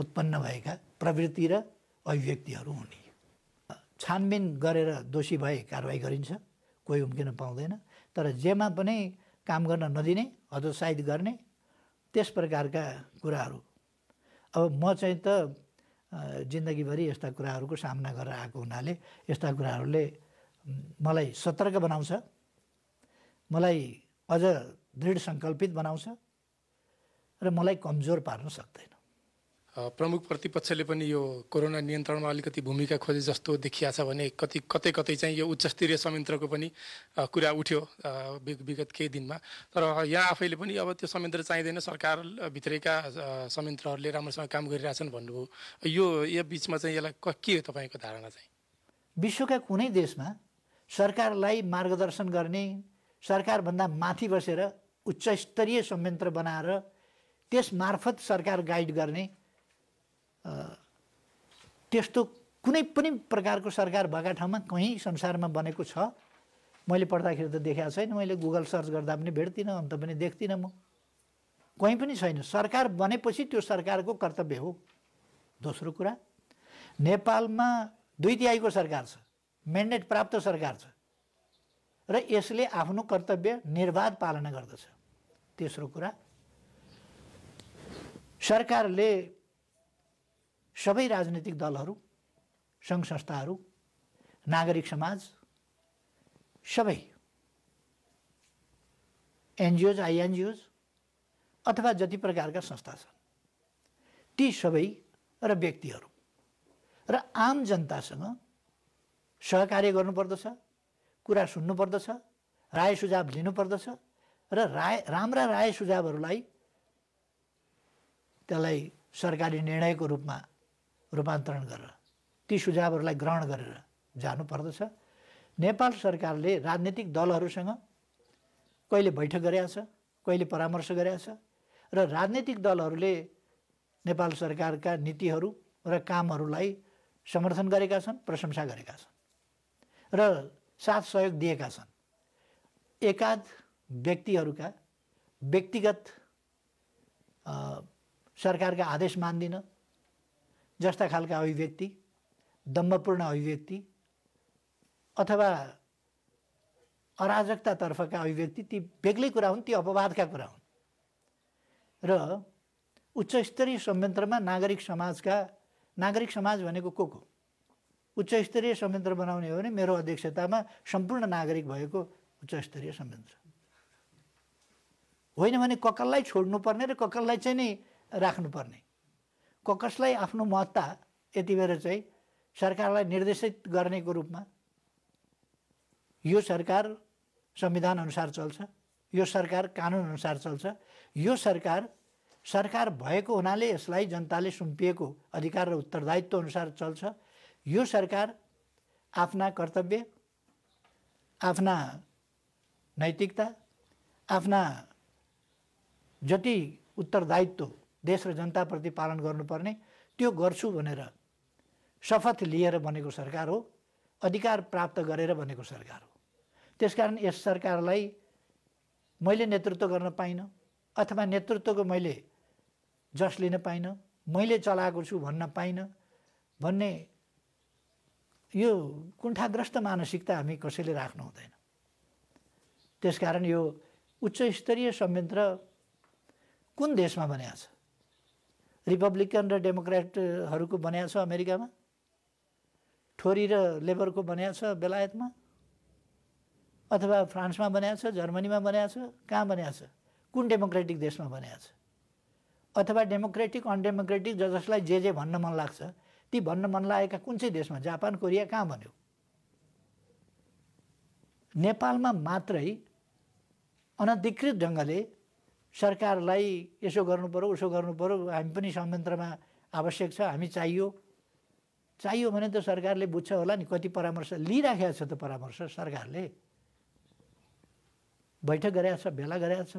उत्पन्न भएका प्रवृत्ति र अभिव्यक्तिहरू हुने छानबिन गरेर दोषी भए कारवाही गरिन्छ कोही उम्किन पाउँदैन तर जेमा पनि काम गर्न नदिने हतोत्साहित गर्ने त्यस प्रकारका कुराहरू अब म चाहिँ त जिन्दगीभरि यस्ता कुराहरूको सामना गरेर आएको हुनाले यस्ता कुराहरूले मलाई सतर्क बनाउँछ मलाई अझ दृढ सङ्कल्पित बनाउँछ र मलाई कमजोर पार्न सक्दैन प्रमुख प्रतिपक्षले पनि यो कोरोना नियन्त्रणमा अलिकति भूमिका खोजे जस्तो देखिया छ भने कति कतै कतै चाहिँ यो उच्चस्तरीय संयन्त्रको पनि कुरा उठ्यो विगत केही दिनमा तर यहाँ आफैले पनि अब त्यो संयन्त्र चाहिँदैन सरकारभित्रैका संयन्त्रहरूले राम्रोसँग काम गरिरहेछन् भन्नुभयो यो यो बिचमा चाहिँ यसलाई के हो तपाईँको धारणा चाहिँ विश्वका कुनै देशमा सरकारलाई मार्गदर्शन गर्ने सरकारभन्दा माथि बसेर उच्च स्तरीय संयन्त्र बनाएर त्यस मार्फत सरकार गाइड गर्ने त्यस्तो कुनै पनि प्रकारको सरकार भएका ठाउँमा कहीँ संसारमा बनेको छ मैले पढ्दाखेरि त देखाएको छैन मैले गुगल सर्च गर्दा पनि भेट्दिनँ अन्त पनि देख्दिनँ म कहीँ पनि छैन सरकार बनेपछि त्यो सरकारको कर्तव्य हो दोस्रो कुरा नेपालमा दुई तिहाईको सरकार छ म्यान्डेट प्राप्त सरकार छ र यसले आफ्नो कर्तव्य निर्वाध पालना गर्दछ तेस्रो कुरा सरकारले सबै राजनीतिक दलहरू सङ्घ संस्थाहरू नागरिक समाज सबै एनजिओज आइएनजिओज अथवा जति प्रकारका संस्था छन् ती सबै र व्यक्तिहरू र आम जनतासँग सहकार्य गर्नुपर्दछ कुरा सुन्नुपर्दछ राय सुझाव लिनुपर्दछ र राय राम्रा राय सुझावहरूलाई त्यसलाई सरकारी निर्णयको रूपमा रूपान्तरण गरेर ती सुझावहरूलाई ग्रहण गरेर जानुपर्दछ नेपाल सरकारले राजनीतिक दलहरूसँग कहिले बैठक गरेका छ कहिले परामर्श गरेका छ र राजनीतिक दलहरूले नेपाल सरकारका नीतिहरू र कामहरूलाई समर्थन गरेका छन् प्रशंसा गरेका छन् र साथ सहयोग दिएका छन् एकाध व्यक्तिहरूका व्यक्तिगत सरकारका आदेश मान्दिन जस्ता खालका अभिव्यक्ति दम्भपूर्ण अभिव्यक्ति अथवा अराजकतातर्फका अभिव्यक्ति ती बेग्लै कुरा हुन् ती अपवादका कुरा हुन् र उच्चस्तरीय संयन्त्रमा नागरिक समाजका नागरिक समाज भनेको को को उच्च स्तरीय संयन्त्र बनाउने हो भने मेरो अध्यक्षतामा सम्पूर्ण नागरिक भएको उच्च स्तरीय संयन्त्र होइन भने ककललाई छोड्नुपर्ने र ककललाई चाहिँ नै राख्नुपर्ने ककसलाई आफ्नो महत्ता यति बेर चाहिँ सरकारलाई निर्देशित गर्नेको रूपमा यो सरकार संविधान अनुसार चल्छ यो सरकार अनुसार चल्छ यो सरकार सरकार भएको हुनाले यसलाई जनताले सुम्पिएको अधिकार र उत्तरदायित्व अनुसार चल्छ यो सरकार आफ्ना कर्तव्य आफ्ना नैतिकता आफ्ना जति उत्तरदायित्व देश र जनताप्रति पालन गर्नुपर्ने त्यो गर्छु भनेर शपथ लिएर बनेको सरकार हो अधिकार प्राप्त गरेर बनेको सरकार हो त्यसकारण यस सरकारलाई मैले नेतृत्व गर्न पाइनँ अथवा नेतृत्वको मैले जस लिन पाइनँ मैले चलाएको छु भन्न पाइनँ भन्ने यो कुण्ठाग्रस्त मानसिकता हामी कसैले राख्नु हुँदैन त्यसकारण यो उच्च स्तरीय संयन्त्र कुन देशमा बनिएको छ रिपब्लिकन र डेमोक्रेटहरूको बनाएको छ अमेरिकामा ठोरी र लेबरको बनिएको छ बेलायतमा अथवा फ्रान्समा बनिएको छ जर्मनीमा बनिएको छ कहाँ बनिएको छ कुन डेमोक्रेटिक देशमा बनिएको छ अथवा डेमोक्रेटिक अनडेमोक्रेटिक ज जसलाई जे जे भन्न मन लाग्छ ती भन्न मन लागेका कुन चाहिँ देशमा जापान कोरिया कहाँ भन्यो नेपालमा मात्रै अनधिकृत ढङ्गले सरकारलाई यसो गर्नुपऱ्यो उसो गर्नुपऱ्यो हामी पनि संयन्त्रमा आवश्यक छ हामी चाहियो चाहियो भने त सरकारले बुझ्छ होला नि कति परामर्श लिइराखेको छ त परामर्श सरकारले बैठक गरेका छ भेला गरेका छ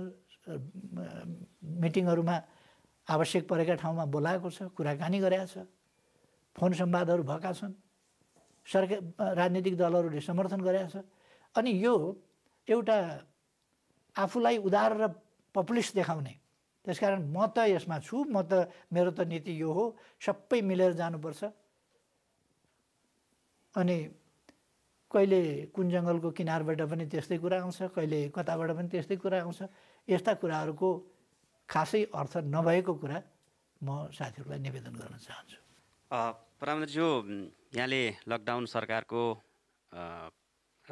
मिटिङहरूमा आवश्यक परेका ठाउँमा बोलाएको छ कुराकानी गरेका छ फोन सम्वादहरू भएका छन् सरकार राजनीतिक दलहरूले समर्थन गरेका छ अनि यो एउटा आफूलाई उदार र पपुलिस्ट देखाउने त्यसकारण म त यसमा छु म त मेरो त नीति यो हो सबै मिलेर जानुपर्छ अनि कहिले कुन जङ्गलको किनारबाट पनि त्यस्तै कुरा आउँछ कहिले कताबाट पनि त्यस्तै कुरा आउँछ यस्ता कुराहरूको खासै अर्थ नभएको कुरा म साथीहरूलाई निवेदन गर्न चाहन्छु प्रधानमन्त्रीज्यू यहाँले लकडाउन सरकारको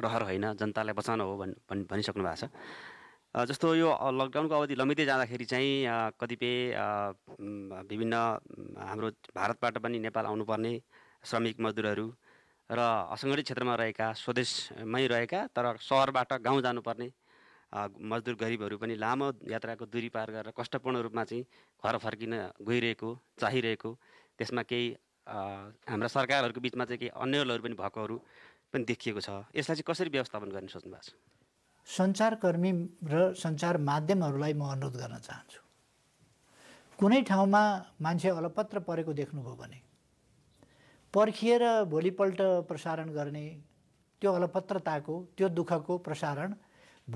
रहर होइन जनतालाई बचाउन हो भन् भन् भनिसक्नु भएको छ जस्तो यो लकडाउनको अवधि लम्बिँदै जाँदाखेरि चाहिँ कतिपय विभिन्न हाम्रो भारतबाट पनि नेपाल आउनुपर्ने श्रमिक मजदुरहरू र असङ्गठित क्षेत्रमा रहेका स्वदेशमै रहेका तर सहरबाट गाउँ जानुपर्ने मजदुर गरिबहरू पनि लामो यात्राको दूरी पार गरेर कष्टपूर्ण रूपमा चाहिँ घर फर्किन गइरहेको चाहिरहेको त्यसमा केही हाम्रा सरकारहरूको बिचमा चाहिँ केही अन्यलहरू पनि भएकोहरू पनि देखिएको छ यसलाई चाहिँ कसरी व्यवस्थापन गर्ने सोच्नु भएको छ सञ्चारकर्मी र सञ्चार माध्यमहरूलाई म अनुरोध गर्न चाहन्छु कुनै ठाउँमा मान्छे अलपत्र परेको देख्नुभयो भने पर्खिएर भोलिपल्ट प्रसारण गर्ने त्यो अलपत्रताको त्यो दुःखको प्रसारण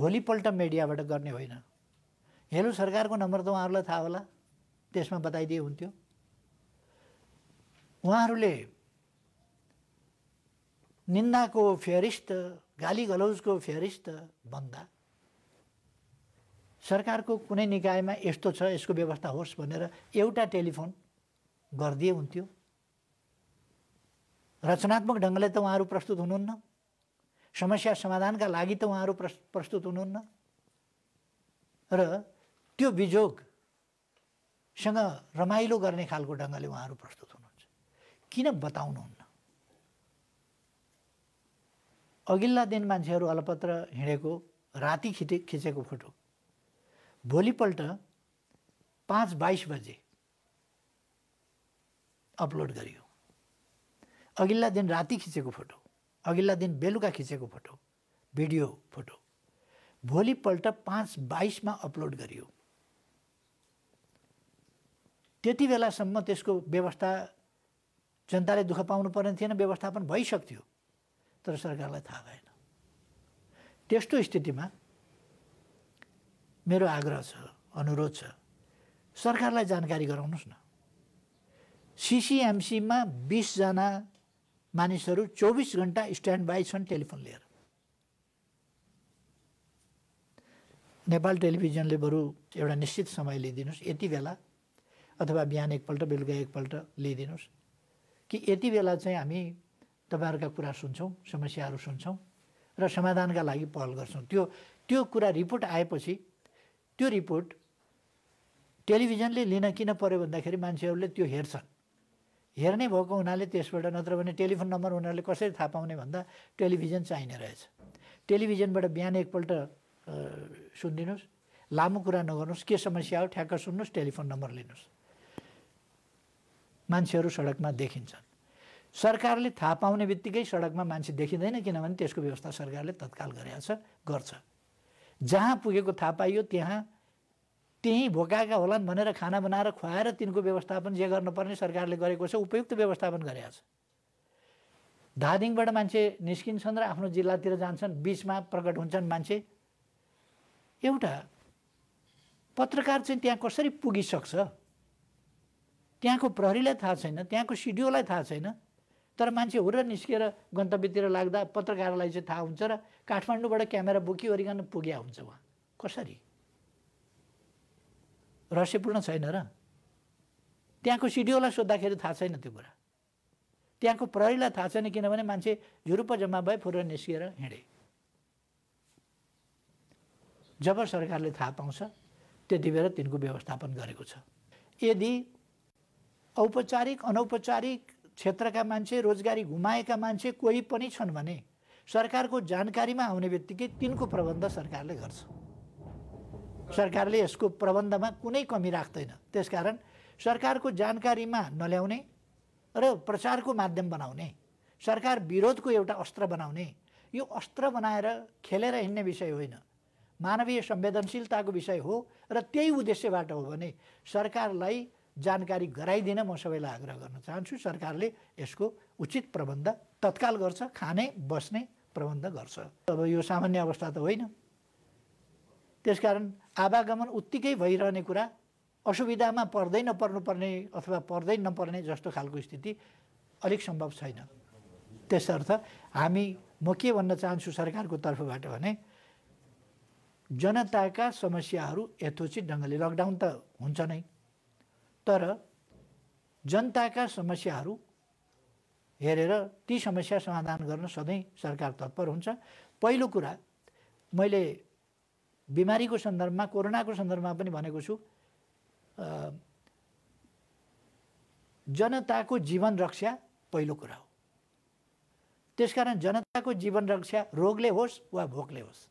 भोलिपल्ट मिडियाबाट गर्ने होइन हेलो सरकारको नम्बर त उहाँहरूलाई थाहा होला त्यसमा बताइदिए हुन्थ्यो उहाँहरूले निन्दाको फेरिस्त गाली गलौजको फेरिस्त भन्दा सरकारको कुनै निकायमा यस्तो छ यसको व्यवस्था होस् भनेर एउटा टेलिफोन गरिदिए हुन्थ्यो रचनात्मक ढङ्गले त उहाँहरू प्रस्तुत हुनुहुन्न समस्या समाधानका लागि त उहाँहरू प्रस्तुत हुनुहुन्न र त्यो बिजोगसँग रमाइलो गर्ने खालको ढङ्गले उहाँहरू प्रस्तुत हुनु किन बताउनुहुन्न अघिल्ला दिन मान्छेहरू अलपत्र हिँडेको राति खिचे खिचेको फोटो भोलिपल्ट पाँच बाइस बजे अपलोड गरियो अघिल्ला दिन राति खिचेको फोटो अघिल्ला दिन बेलुका खिचेको फोटो भिडियो फोटो भोलिपल्ट पाँच बाइसमा अपलोड गरियो त्यति बेलासम्म त्यसको व्यवस्था जनताले दुःख पाउनु पर्ने थिएन व्यवस्थापन भइसक्थ्यो तर सरकारलाई थाहा भएन त्यस्तो स्थितिमा मेरो आग्रह छ अनुरोध छ सरकारलाई जानकारी गराउनुहोस् न सिसिएमसीमा बिसजना मानिसहरू चौबिस घन्टा स्ट्यान्ड बाई छन् टेलिफोन लिएर नेपाल टेलिभिजनले बरु एउटा निश्चित समय लिइदिनुहोस् यति बेला अथवा बिहान एकपल्ट बेलुका एकपल्ट लिइदिनुहोस् कि यति बेला चाहिँ हामी तपाईँहरूका कुरा सुन्छौँ समस्याहरू सुन्छौँ र समाधानका लागि पहल गर्छौँ त्यो त्यो कुरा रिपोर्ट आएपछि त्यो रिपोर्ट टेलिभिजनले लिन किन पऱ्यो भन्दाखेरि मान्छेहरूले त्यो हेर्छन् हेर्ने भएको हुनाले त्यसबाट नत्र भने टेलिफोन नम्बर उनीहरूले कसरी थाहा पाउने भन्दा टेलिभिजन चाहिने रहेछ टेलिभिजनबाट बिहान एकपल्ट सुनिदिनुहोस् लामो कुरा नगर्नुहोस् के समस्या हो ठ्याक्क सुन्नुहोस् टेलिफोन नम्बर लिनुहोस् मान्छेहरू सडकमा देखिन्छन् सरकारले थाहा पाउने बित्तिकै सडकमा मान्छे देखिँदैन किनभने त्यसको व्यवस्था सरकारले तत्काल गरेको छ गर्छ जहाँ पुगेको थाहा पाइयो त्यहाँ त्यहीँ भोकाएका होलान् भनेर खाना बनाएर खुवाएर तिनको व्यवस्थापन जे गर्नुपर्ने सरकारले गरेको छ उपयुक्त व्यवस्थापन गरेको छ धादिङबाट मान्छे निस्किन्छन् र आफ्नो जिल्लातिर जान्छन् बिचमा प्रकट हुन्छन् मान्छे एउटा पत्रकार चाहिँ त्यहाँ कसरी पुगिसक्छ त्यहाँको प्रहरीलाई थाहा छैन त्यहाँको सिडिओलाई थाहा छैन तर मान्छे हो निस्केर गन्तव्यतिर लाग्दा पत्रकारलाई चाहिँ थाहा हुन्छ र काठमाडौँबाट क्यामेरा बोकी बोकिओरिकन पुग्या हुन्छ उहाँ कसरी रहस्यपूर्ण छैन र त्यहाँको सिडिओलाई सोद्धाखेरि थाहा छैन त्यो कुरा त्यहाँको प्रहरीलाई थाहा छैन किनभने मान्छे झुरुप जम्मा भए फुर निस्किएर हिँडे जब सरकारले थाहा पाउँछ त्यति बेला तिनको व्यवस्थापन गरेको छ यदि औपचारिक अनौपचारिक क्षेत्रका मान्छे रोजगारी घुमाएका मान्छे कोही पनि छन् भने सरकारको जानकारीमा आउने बित्तिकै तिनको प्रबन्ध सरकारले गर्छ सरकारले यसको प्रबन्धमा कुनै कमी राख्दैन त्यसकारण सरकारको जानकारीमा नल्याउने र प्रचारको माध्यम बनाउने सरकार विरोधको एउटा अस्त्र बनाउने यो अस्त्र बनाएर खेलेर हिँड्ने विषय होइन मानवीय संवेदनशीलताको विषय हो र त्यही उद्देश्यबाट हो भने सरकारलाई जानकारी गराइदिन म सबैलाई आग्रह गर्न चाहन्छु सरकारले यसको उचित प्रबन्ध तत्काल गर्छ खाने बस्ने प्रबन्ध गर्छ अब यो सामान्य अवस्था त होइन त्यसकारण आवागमन उत्तिकै भइरहने कुरा असुविधामा पर्दै नपर्नुपर्ने अथवा पर्दै नपर्ने जस्तो खालको स्थिति अलिक सम्भव छैन त्यसर्थ हामी म के भन्न चाहन्छु सरकारको तर्फबाट भने जनताका समस्याहरू यथोचित ढङ्गले लकडाउन त हुन्छ नै तर जनताका समस्याहरू हेरेर ती समस्या समाधान गर्न सधैँ सरकार तत्पर हुन्छ पहिलो कुरा मैले बिमारीको सन्दर्भमा कोरोनाको सन्दर्भमा पनि भनेको छु जनताको जीवन रक्षा पहिलो कुरा हो त्यसकारण जनताको जीवन रक्षा रोगले होस् वा भोकले होस्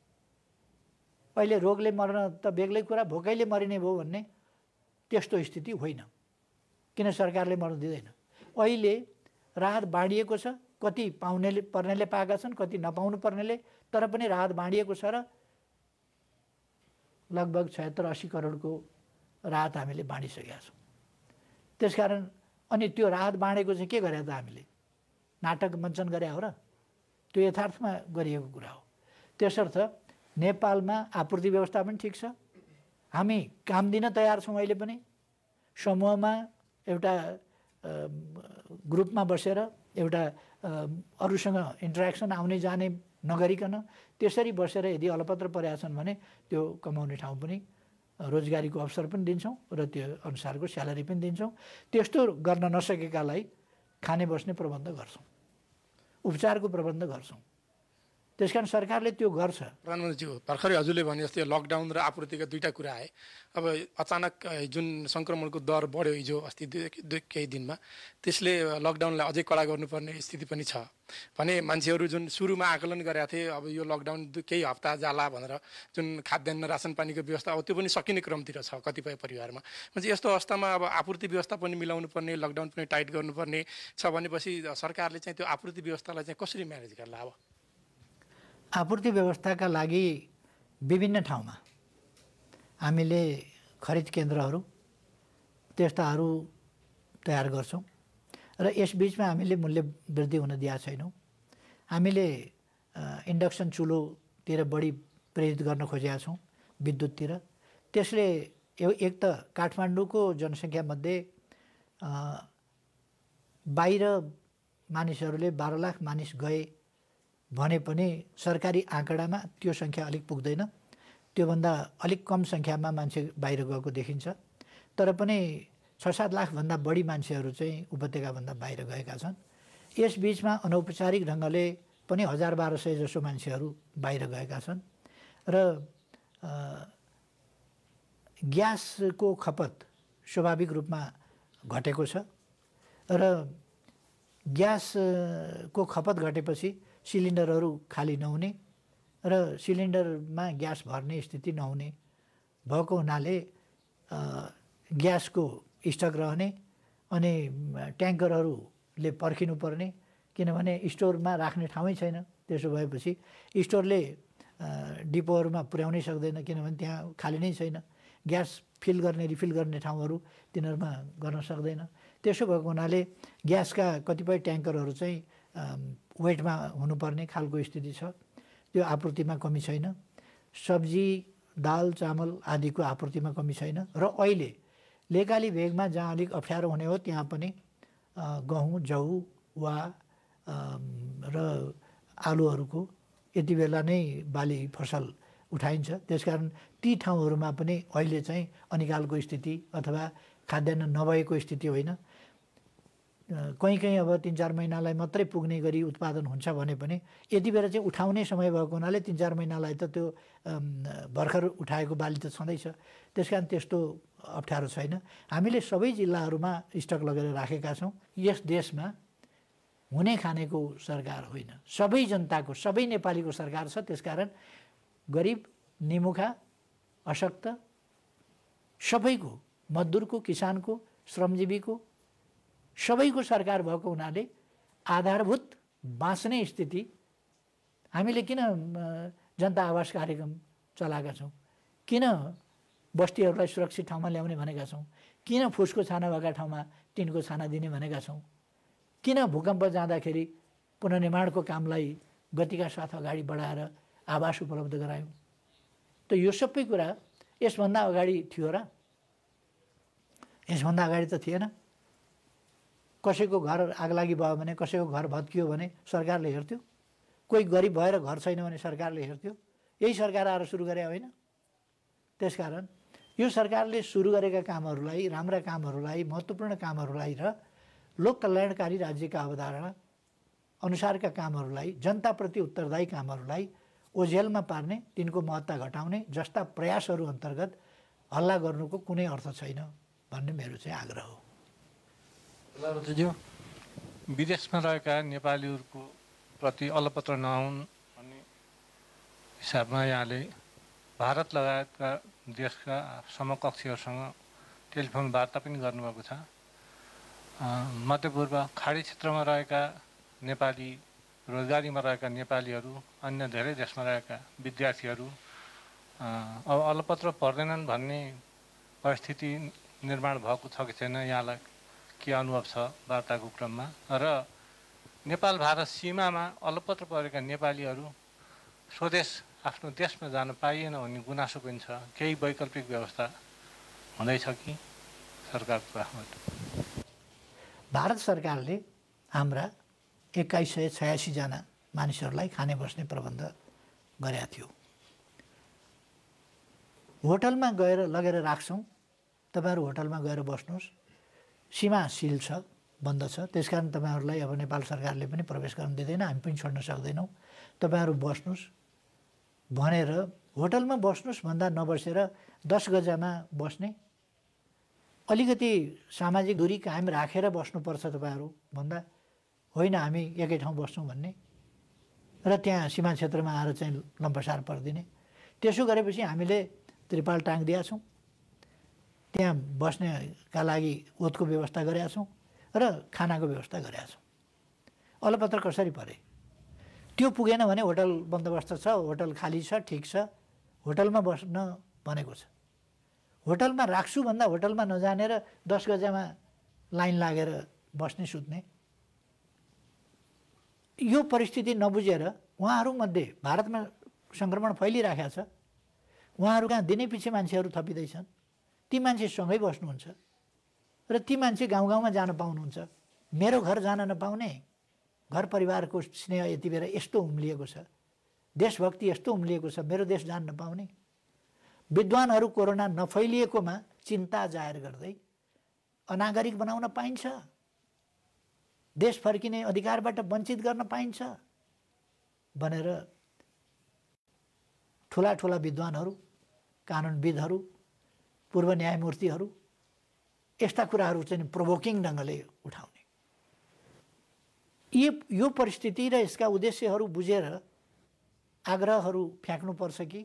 अहिले रोगले मर्न त बेग्लै कुरा भोकैले मरिने भयो भन्ने त्यस्तो स्थिति होइन किन सरकारले मर्नु दिँदैन अहिले राहत बाँडिएको छ कति पाउनेले पर्नेले पाएका छन् कति नपाउनु पर्नेले तर पनि राहत बाँडिएको छ र लगभग छयत्तर असी करोडको राहत हामीले बाँडिसकेका छौँ त्यसकारण अनि त्यो राहत बाँडेको चाहिँ के गरे त हामीले नाटक मञ्चन गरे हो र त्यो यथार्थमा गरिएको कुरा हो त्यसर्थ नेपालमा आपूर्ति व्यवस्था पनि ठिक छ हामी काम दिन तयार छौँ अहिले पनि समूहमा एउटा ग्रुपमा बसेर एउटा अरूसँग इन्ट्रेक्सन आउने जाने नगरिकन त्यसरी बसेर यदि अलपत्र परेका छन् भने त्यो कमाउने ठाउँ पनि रोजगारीको अवसर पनि दिन्छौँ र त्यो अनुसारको स्यालेरी पनि दिन्छौँ त्यस्तो गर्न नसकेकालाई खाने बस्ने प्रबन्ध गर्छौँ उपचारको प्रबन्ध गर्छौँ त्यस कारण सरकारले त्यो गर्छ प्रधानमन्त्रीज्यू भर्खरै हजुरले भने जस्तै लकडाउन र आपूर्तिका दुईवटा कुरा आए अब अचानक जुन सङ्क्रमणको दर बढ्यो हिजो अस्ति केही दिनमा त्यसले लकडाउनलाई अझै कडा गर्नुपर्ने स्थिति पनि छ भने मान्छेहरू जुन सुरुमा आकलन गरेका थिए अब यो लकडाउन केही हप्ता जाला भनेर जुन खाद्यान्न रासन पानीको व्यवस्था अब त्यो पनि सकिने क्रमतिर छ कतिपय परिवारमा चाहिँ यस्तो अवस्थामा अब आपूर्ति व्यवस्था पनि मिलाउनु पर्ने लकडाउन पनि टाइट गर्नुपर्ने छ भनेपछि सरकारले चाहिँ त्यो आपूर्ति व्यवस्थालाई चाहिँ कसरी म्यानेज गर्ला अब आपूर्ति व्यवस्थाका लागि विभिन्न ठाउँमा हामीले खरिद केन्द्रहरू त्यस्ताहरू तयार गर्छौँ र यसबिचमा हामीले मूल्य वृद्धि हुन दिएका छैनौँ हामीले इन्डक्सन चुलोतिर बढी प्रेरित गर्न खोजेका छौँ विद्युततिर त्यसले यो एक त काठमाडौँको जनसङ्ख्यामध्ये बाहिर मानिसहरूले बाह्र लाख मानिस गए भने पनि सरकारी आँकडामा त्यो सङ्ख्या अलिक पुग्दैन त्योभन्दा अलिक कम सङ्ख्यामा मान्छे बाहिर गएको देखिन्छ तर पनि छ सात लाखभन्दा बढी मान्छेहरू चाहिँ उपत्यकाभन्दा बाहिर गएका छन् यस बिचमा अनौपचारिक ढङ्गले पनि हजार बाह्र सय जसो मान्छेहरू बाहिर गएका छन् र ग्यासको खपत स्वाभाविक रूपमा घटेको छ र ग्यासको खपत घटेपछि सिलिन्डरहरू खाली नहुने र सिलिन्डरमा ग्यास भर्ने स्थिति नहुने भएको हुनाले ग्यासको स्टक रहने अनि ट्याङ्करहरूले पर्ने किनभने स्टोरमा राख्ने ठाउँै छैन त्यसो भएपछि स्टोरले डिपोहरूमा पुर्याउनै सक्दैन किनभने त्यहाँ खाली नै छैन ग्यास फिल गर्ने रिफिल गर्ने ठाउँहरू तिनीहरूमा गर्न सक्दैन त्यसो भएको हुनाले ग्यासका कतिपय ट्याङ्करहरू चाहिँ वेटमा हुनुपर्ने खालको स्थिति छ त्यो आपूर्तिमा कमी छैन सब्जी दाल चामल आदिको आपूर्तिमा कमी छैन र अहिले लेकाली भेगमा जहाँ अलिक अप्ठ्यारो हुने हो त्यहाँ पनि गहुँ जौ वा र आलुहरूको यति बेला नै बाली फसल उठाइन्छ त्यसकारण ती ठाउँहरूमा पनि अहिले चाहिँ अनिकालको स्थिति अथवा खाद्यान्न नभएको स्थिति होइन कहीँ कहीँ अब तिन चार महिनालाई मात्रै पुग्ने गरी उत्पादन हुन्छ भने पनि यति बेला चाहिँ उठाउने समय भएको हुनाले तिन चार महिनालाई त त्यो भर्खर उठाएको बाली त छँदैछ त्यस कारण त्यस्तो अप्ठ्यारो छैन हामीले सबै जिल्लाहरूमा स्टक लगेर राखेका छौँ यस देशमा हुने खानेको सरकार होइन सबै जनताको सबै नेपालीको सरकार छ त्यसकारण गरिब निमुखा अशक्त सबैको मजदुरको किसानको श्रमजीवीको सबैको सरकार भएको हुनाले आधारभूत बाँच्ने स्थिति हामीले किन जनता आवास कार्यक्रम चलाएका छौँ किन बस्तीहरूलाई सुरक्षित ठाउँमा ल्याउने भनेका छौँ किन फुसको छाना भएका ठाउँमा टिनको छाना दिने भनेका छौँ किन भूकम्प जाँदाखेरि पुनर्निर्माणको कामलाई गतिका साथ अगाडि बढाएर आवास उपलब्ध गरायौँ त यो सबै कुरा यसभन्दा अगाडि थियो र यसभन्दा अगाडि त थिएन कसैको घर आग लागि भयो भने कसैको घर भत्कियो भने सरकारले हेर्थ्यो कोही गरिब भएर घर छैन भने सरकारले हेर्थ्यो यही सरकार आएर सुरु गरे होइन त्यसकारण यो सरकारले सुरु गरेका कामहरूलाई राम्रा कामहरूलाई महत्त्वपूर्ण कामहरूलाई र लोक कल्याणकारी राज्यका अवधारणा अनुसारका कामहरूलाई जनताप्रति उत्तरदायी कामहरूलाई ओझेलमा पार्ने तिनको महत्त्व घटाउने जस्ता प्रयासहरू अन्तर्गत हल्ला गर्नुको कुनै अर्थ छैन भन्ने मेरो चाहिँ आग्रह हो विदेशमा रहेका नेपालीहरूको प्रति अलपत्र नहुन् भन्ने हिसाबमा यहाँले भारत लगायतका देशका समकक्षीहरूसँग टेलिफोन वार्ता पनि गर्नुभएको छ मध्यपूर्व खाडी क्षेत्रमा रहेका नेपाली रोजगारीमा रहेका नेपालीहरू अन्य धेरै देशमा रहेका विद्यार्थीहरू अब अलपत्र पर्दैनन् भन्ने परिस्थिति निर्माण भएको छ कि छैन यहाँलाई के अनुभव छ वार्ताको क्रममा र नेपाल भारत सीमामा अलपत्र परेका नेपालीहरू स्वदेश आफ्नो देशमा जान पाइएन भन्ने गुनासो पनि छ केही वैकल्पिक व्यवस्था हुँदैछ कि सरकारको तर्फबाट भारत सरकारले हाम्रा एक्काइस सय छयासीजना मानिसहरूलाई खाने बस्ने प्रबन्ध गरेका थियो होटलमा गएर लगेर राख्छौँ तपाईँहरू होटलमा गएर बस्नुहोस् सीमाशील छ बन्द छ त्यस कारण तपाईँहरूलाई अब नेपाल सरकारले पनि प्रवेश गर्न दिँदैन हामी पनि छोड्न सक्दैनौँ तपाईँहरू बस्नुहोस् भनेर होटलमा बस्नुहोस् भन्दा नबसेर दस गजामा बस्ने अलिकति सामाजिक दूरी कायम राखेर बस्नुपर्छ तपाईँहरू भन्दा होइन हामी एकै ठाउँ बस्छौँ भन्ने र त्यहाँ सीमा क्षेत्रमा आएर चाहिँ लम्पसार परिदिने त्यसो गरेपछि हामीले त्रिपाल टाङ्गिदिएछौँ त्यहाँ बस्नेका लागि ओतको व्यवस्था गरेका छौँ र खानाको व्यवस्था गरेका छौँ अलपत्र कसरी परे त्यो पुगेन भने होटल बन्दोबस्त छ होटल खाली छ ठिक छ होटलमा बस्न भनेको छ होटलमा राख्छु भन्दा होटलमा नजानेर दस गजामा लाइन लागेर बस्ने सुत्ने यो परिस्थिति नबुझेर उहाँहरूमध्ये भारतमा सङ्क्रमण फैलिराखेको छ उहाँहरू कहाँ दिनै पछि मान्छेहरू थपिँदैछन् ती मान्छे सँगै बस्नुहुन्छ र ती मान्छे गाउँ गाउँमा जान पाउनुहुन्छ मेरो घर जान नपाउने घर परिवारको स्नेह यति बेला यस्तो उम्लिएको छ देशभक्ति यस्तो उम्लिएको छ मेरो देश जान नपाउने विद्वानहरू कोरोना नफैलिएकोमा चिन्ता जाहेर गर्दै अनागरिक बनाउन पाइन्छ देश फर्किने अधिकारबाट वञ्चित गर्न पाइन्छ भनेर ठुला ठुला विद्वानहरू कानुनविदहरू पूर्व न्यायमूर्तिहरू यस्ता कुराहरू चाहिँ प्रोभोकिङ ढङ्गले उठाउने यी यो परिस्थिति र यसका उद्देश्यहरू बुझेर आग्रहहरू फ्याँक्नुपर्छ कि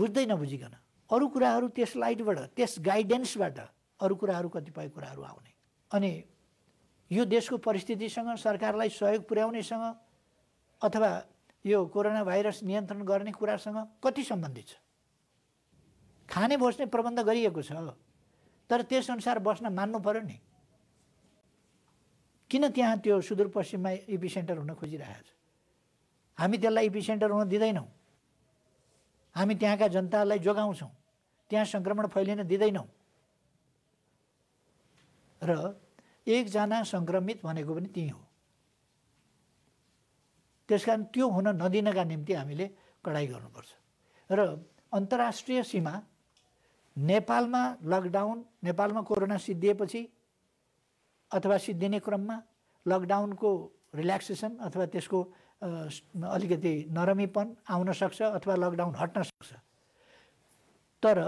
बुझ्दै नबुझिकन अरू कुराहरू त्यस लाइटबाट त्यस गाइडेन्सबाट अरू कुराहरू कतिपय कुराहरू आउने अनि यो देशको परिस्थितिसँग सरकारलाई सहयोग पुर्याउनेसँग अथवा यो कोरोना भाइरस नियन्त्रण गर्ने कुरासँग कति सम्बन्धित छ खाने बस्ने प्रबन्ध गरिएको छ तर त्यसअनुसार बस्न मान्नु पऱ्यो नि किन त्यहाँ त्यो सुदूरपश्चिममा इपी e सेन्टर हुन खोजिरहेको छ हामी त्यसलाई इपी e सेन्टर हुन दिँदैनौँ हामी त्यहाँका जनतालाई जोगाउँछौँ त्यहाँ सङ्क्रमण फैलिन दिँदैनौँ र एकजना सङ्क्रमित भनेको पनि त्यहीँ हो त्यस कारण त्यो हुन नदिनका निम्ति हामीले कडाइ गर्नुपर्छ र अन्तर्राष्ट्रिय सीमा नेपालमा लकडाउन नेपालमा कोरोना सिद्धिएपछि अथवा सिद्धिने क्रममा लकडाउनको रिल्याक्सेसन अथवा त्यसको अलिकति नरमीपन आउन सक्छ अथवा लकडाउन हट्न सक्छ तर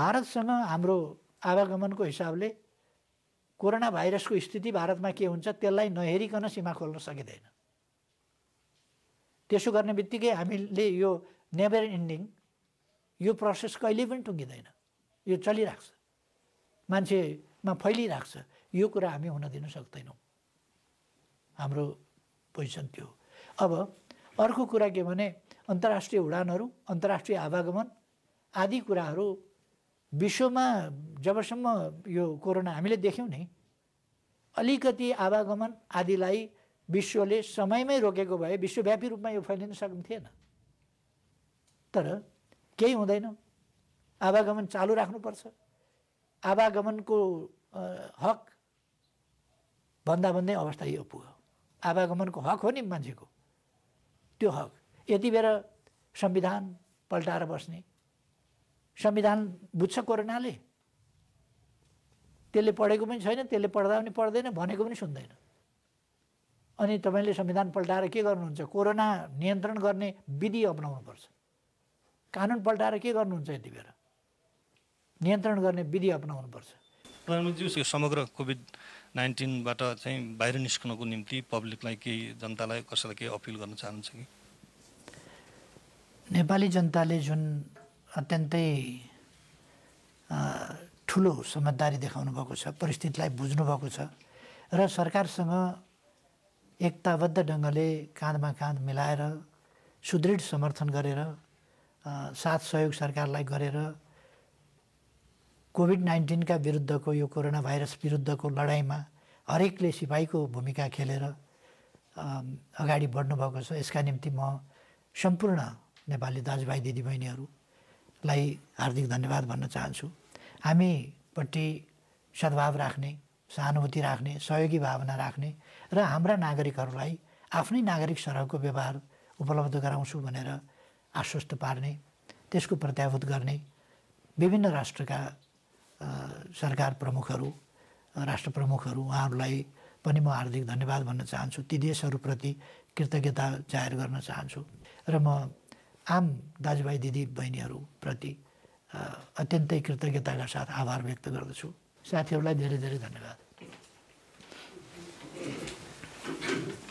भारतसँग हाम्रो आवागमनको हिसाबले कोरोना भाइरसको स्थिति भारतमा के हुन्छ त्यसलाई नहेरिकन सीमा खोल्न सकिँदैन त्यसो गर्ने बित्तिकै हामीले यो नेभर इन्डिङ यो प्रोसेस कहिले पनि टुङ्गिँदैन यो चलिरहेको छ मान्छेमा फैलिरहेको छ यो कुरा हामी हुन दिन सक्दैनौँ हाम्रो पोजिसन त्यो अब अर्को कुरा के भने अन्तर्राष्ट्रिय उडानहरू अन्तर्राष्ट्रिय आवागमन आदि कुराहरू विश्वमा जबसम्म यो कोरोना हामीले देख्यौँ नि अलिकति आवागमन आदिलाई विश्वले समयमै रोकेको भए विश्वव्यापी रूपमा यो फैलिन सक्ने थिएन तर केही हुँदैन आवागमन चालु राख्नुपर्छ आवागमनको हक भन्दा भन्दै अवस्था यो पुग्यो आवागमनको हक हो नि मान्छेको त्यो हक यति बेर संविधान पल्टाएर बस्ने संविधान बुझ्छ कोरोनाले त्यसले पढेको पनि छैन त्यसले पढ्दा पनि पढ्दैन भनेको पनि सुन्दैन अनि तपाईँले संविधान पल्टाएर के गर्नुहुन्छ कोरोना नियन्त्रण गर्ने विधि अप्नाउनुपर्छ कानुन पल्टाएर के गर्नुहुन्छ यति यतिबेर नियन्त्रण गर्ने विधि अप्नाउनुपर्छ प्रधानमन्त्रीज्यू समग्र कोभिड नाइन्टिनबाट चाहिँ बाहिर निस्कनको निम्ति पब्लिकलाई केही जनतालाई कसैलाई केही अपिल गर्न चाहनुहुन्छ कि नेपाली जनताले जुन अत्यन्तै ठुलो समझदारी देखाउनु भएको छ परिस्थितिलाई बुझ्नुभएको छ र सरकारसँग एकताबद्ध ढङ्गले काँधमा काँध मिलाएर सुदृढ समर्थन गरेर साथ सहयोग सरकारलाई गरेर कोभिड नाइन्टिनका विरुद्धको यो कोरोना भाइरस विरुद्धको लडाइँमा हरेकले सिपाहीको भूमिका खेलेर अगाडि बढ्नुभएको छ यसका निम्ति म सम्पूर्ण नेपाली दाजुभाइ दिदीबहिनीहरूलाई हार्दिक धन्यवाद भन्न चाहन्छु हामीपट्टि सद्भाव राख्ने सहानुभूति राख्ने सहयोगी भावना राख्ने र हाम्रा नागरिकहरूलाई आफ्नै नागरिक सरहको व्यवहार उपलब्ध गराउँछु भनेर आश्वस्त पार्ने त्यसको प्रत्याभूत गर्ने विभिन्न राष्ट्रका सरकार प्रमुखहरू राष्ट्र प्रमुखहरू उहाँहरूलाई पनि म हार्दिक धन्यवाद भन्न चाहन्छु ती देशहरूप्रति कृतज्ञता जाहेर गर्न चाहन्छु र म आम दाजुभाइ दिदी बहिनीहरूप्रति अत्यन्तै कृतज्ञताका साथ आभार व्यक्त गर्दछु साथीहरूलाई धेरै धेरै धन्यवाद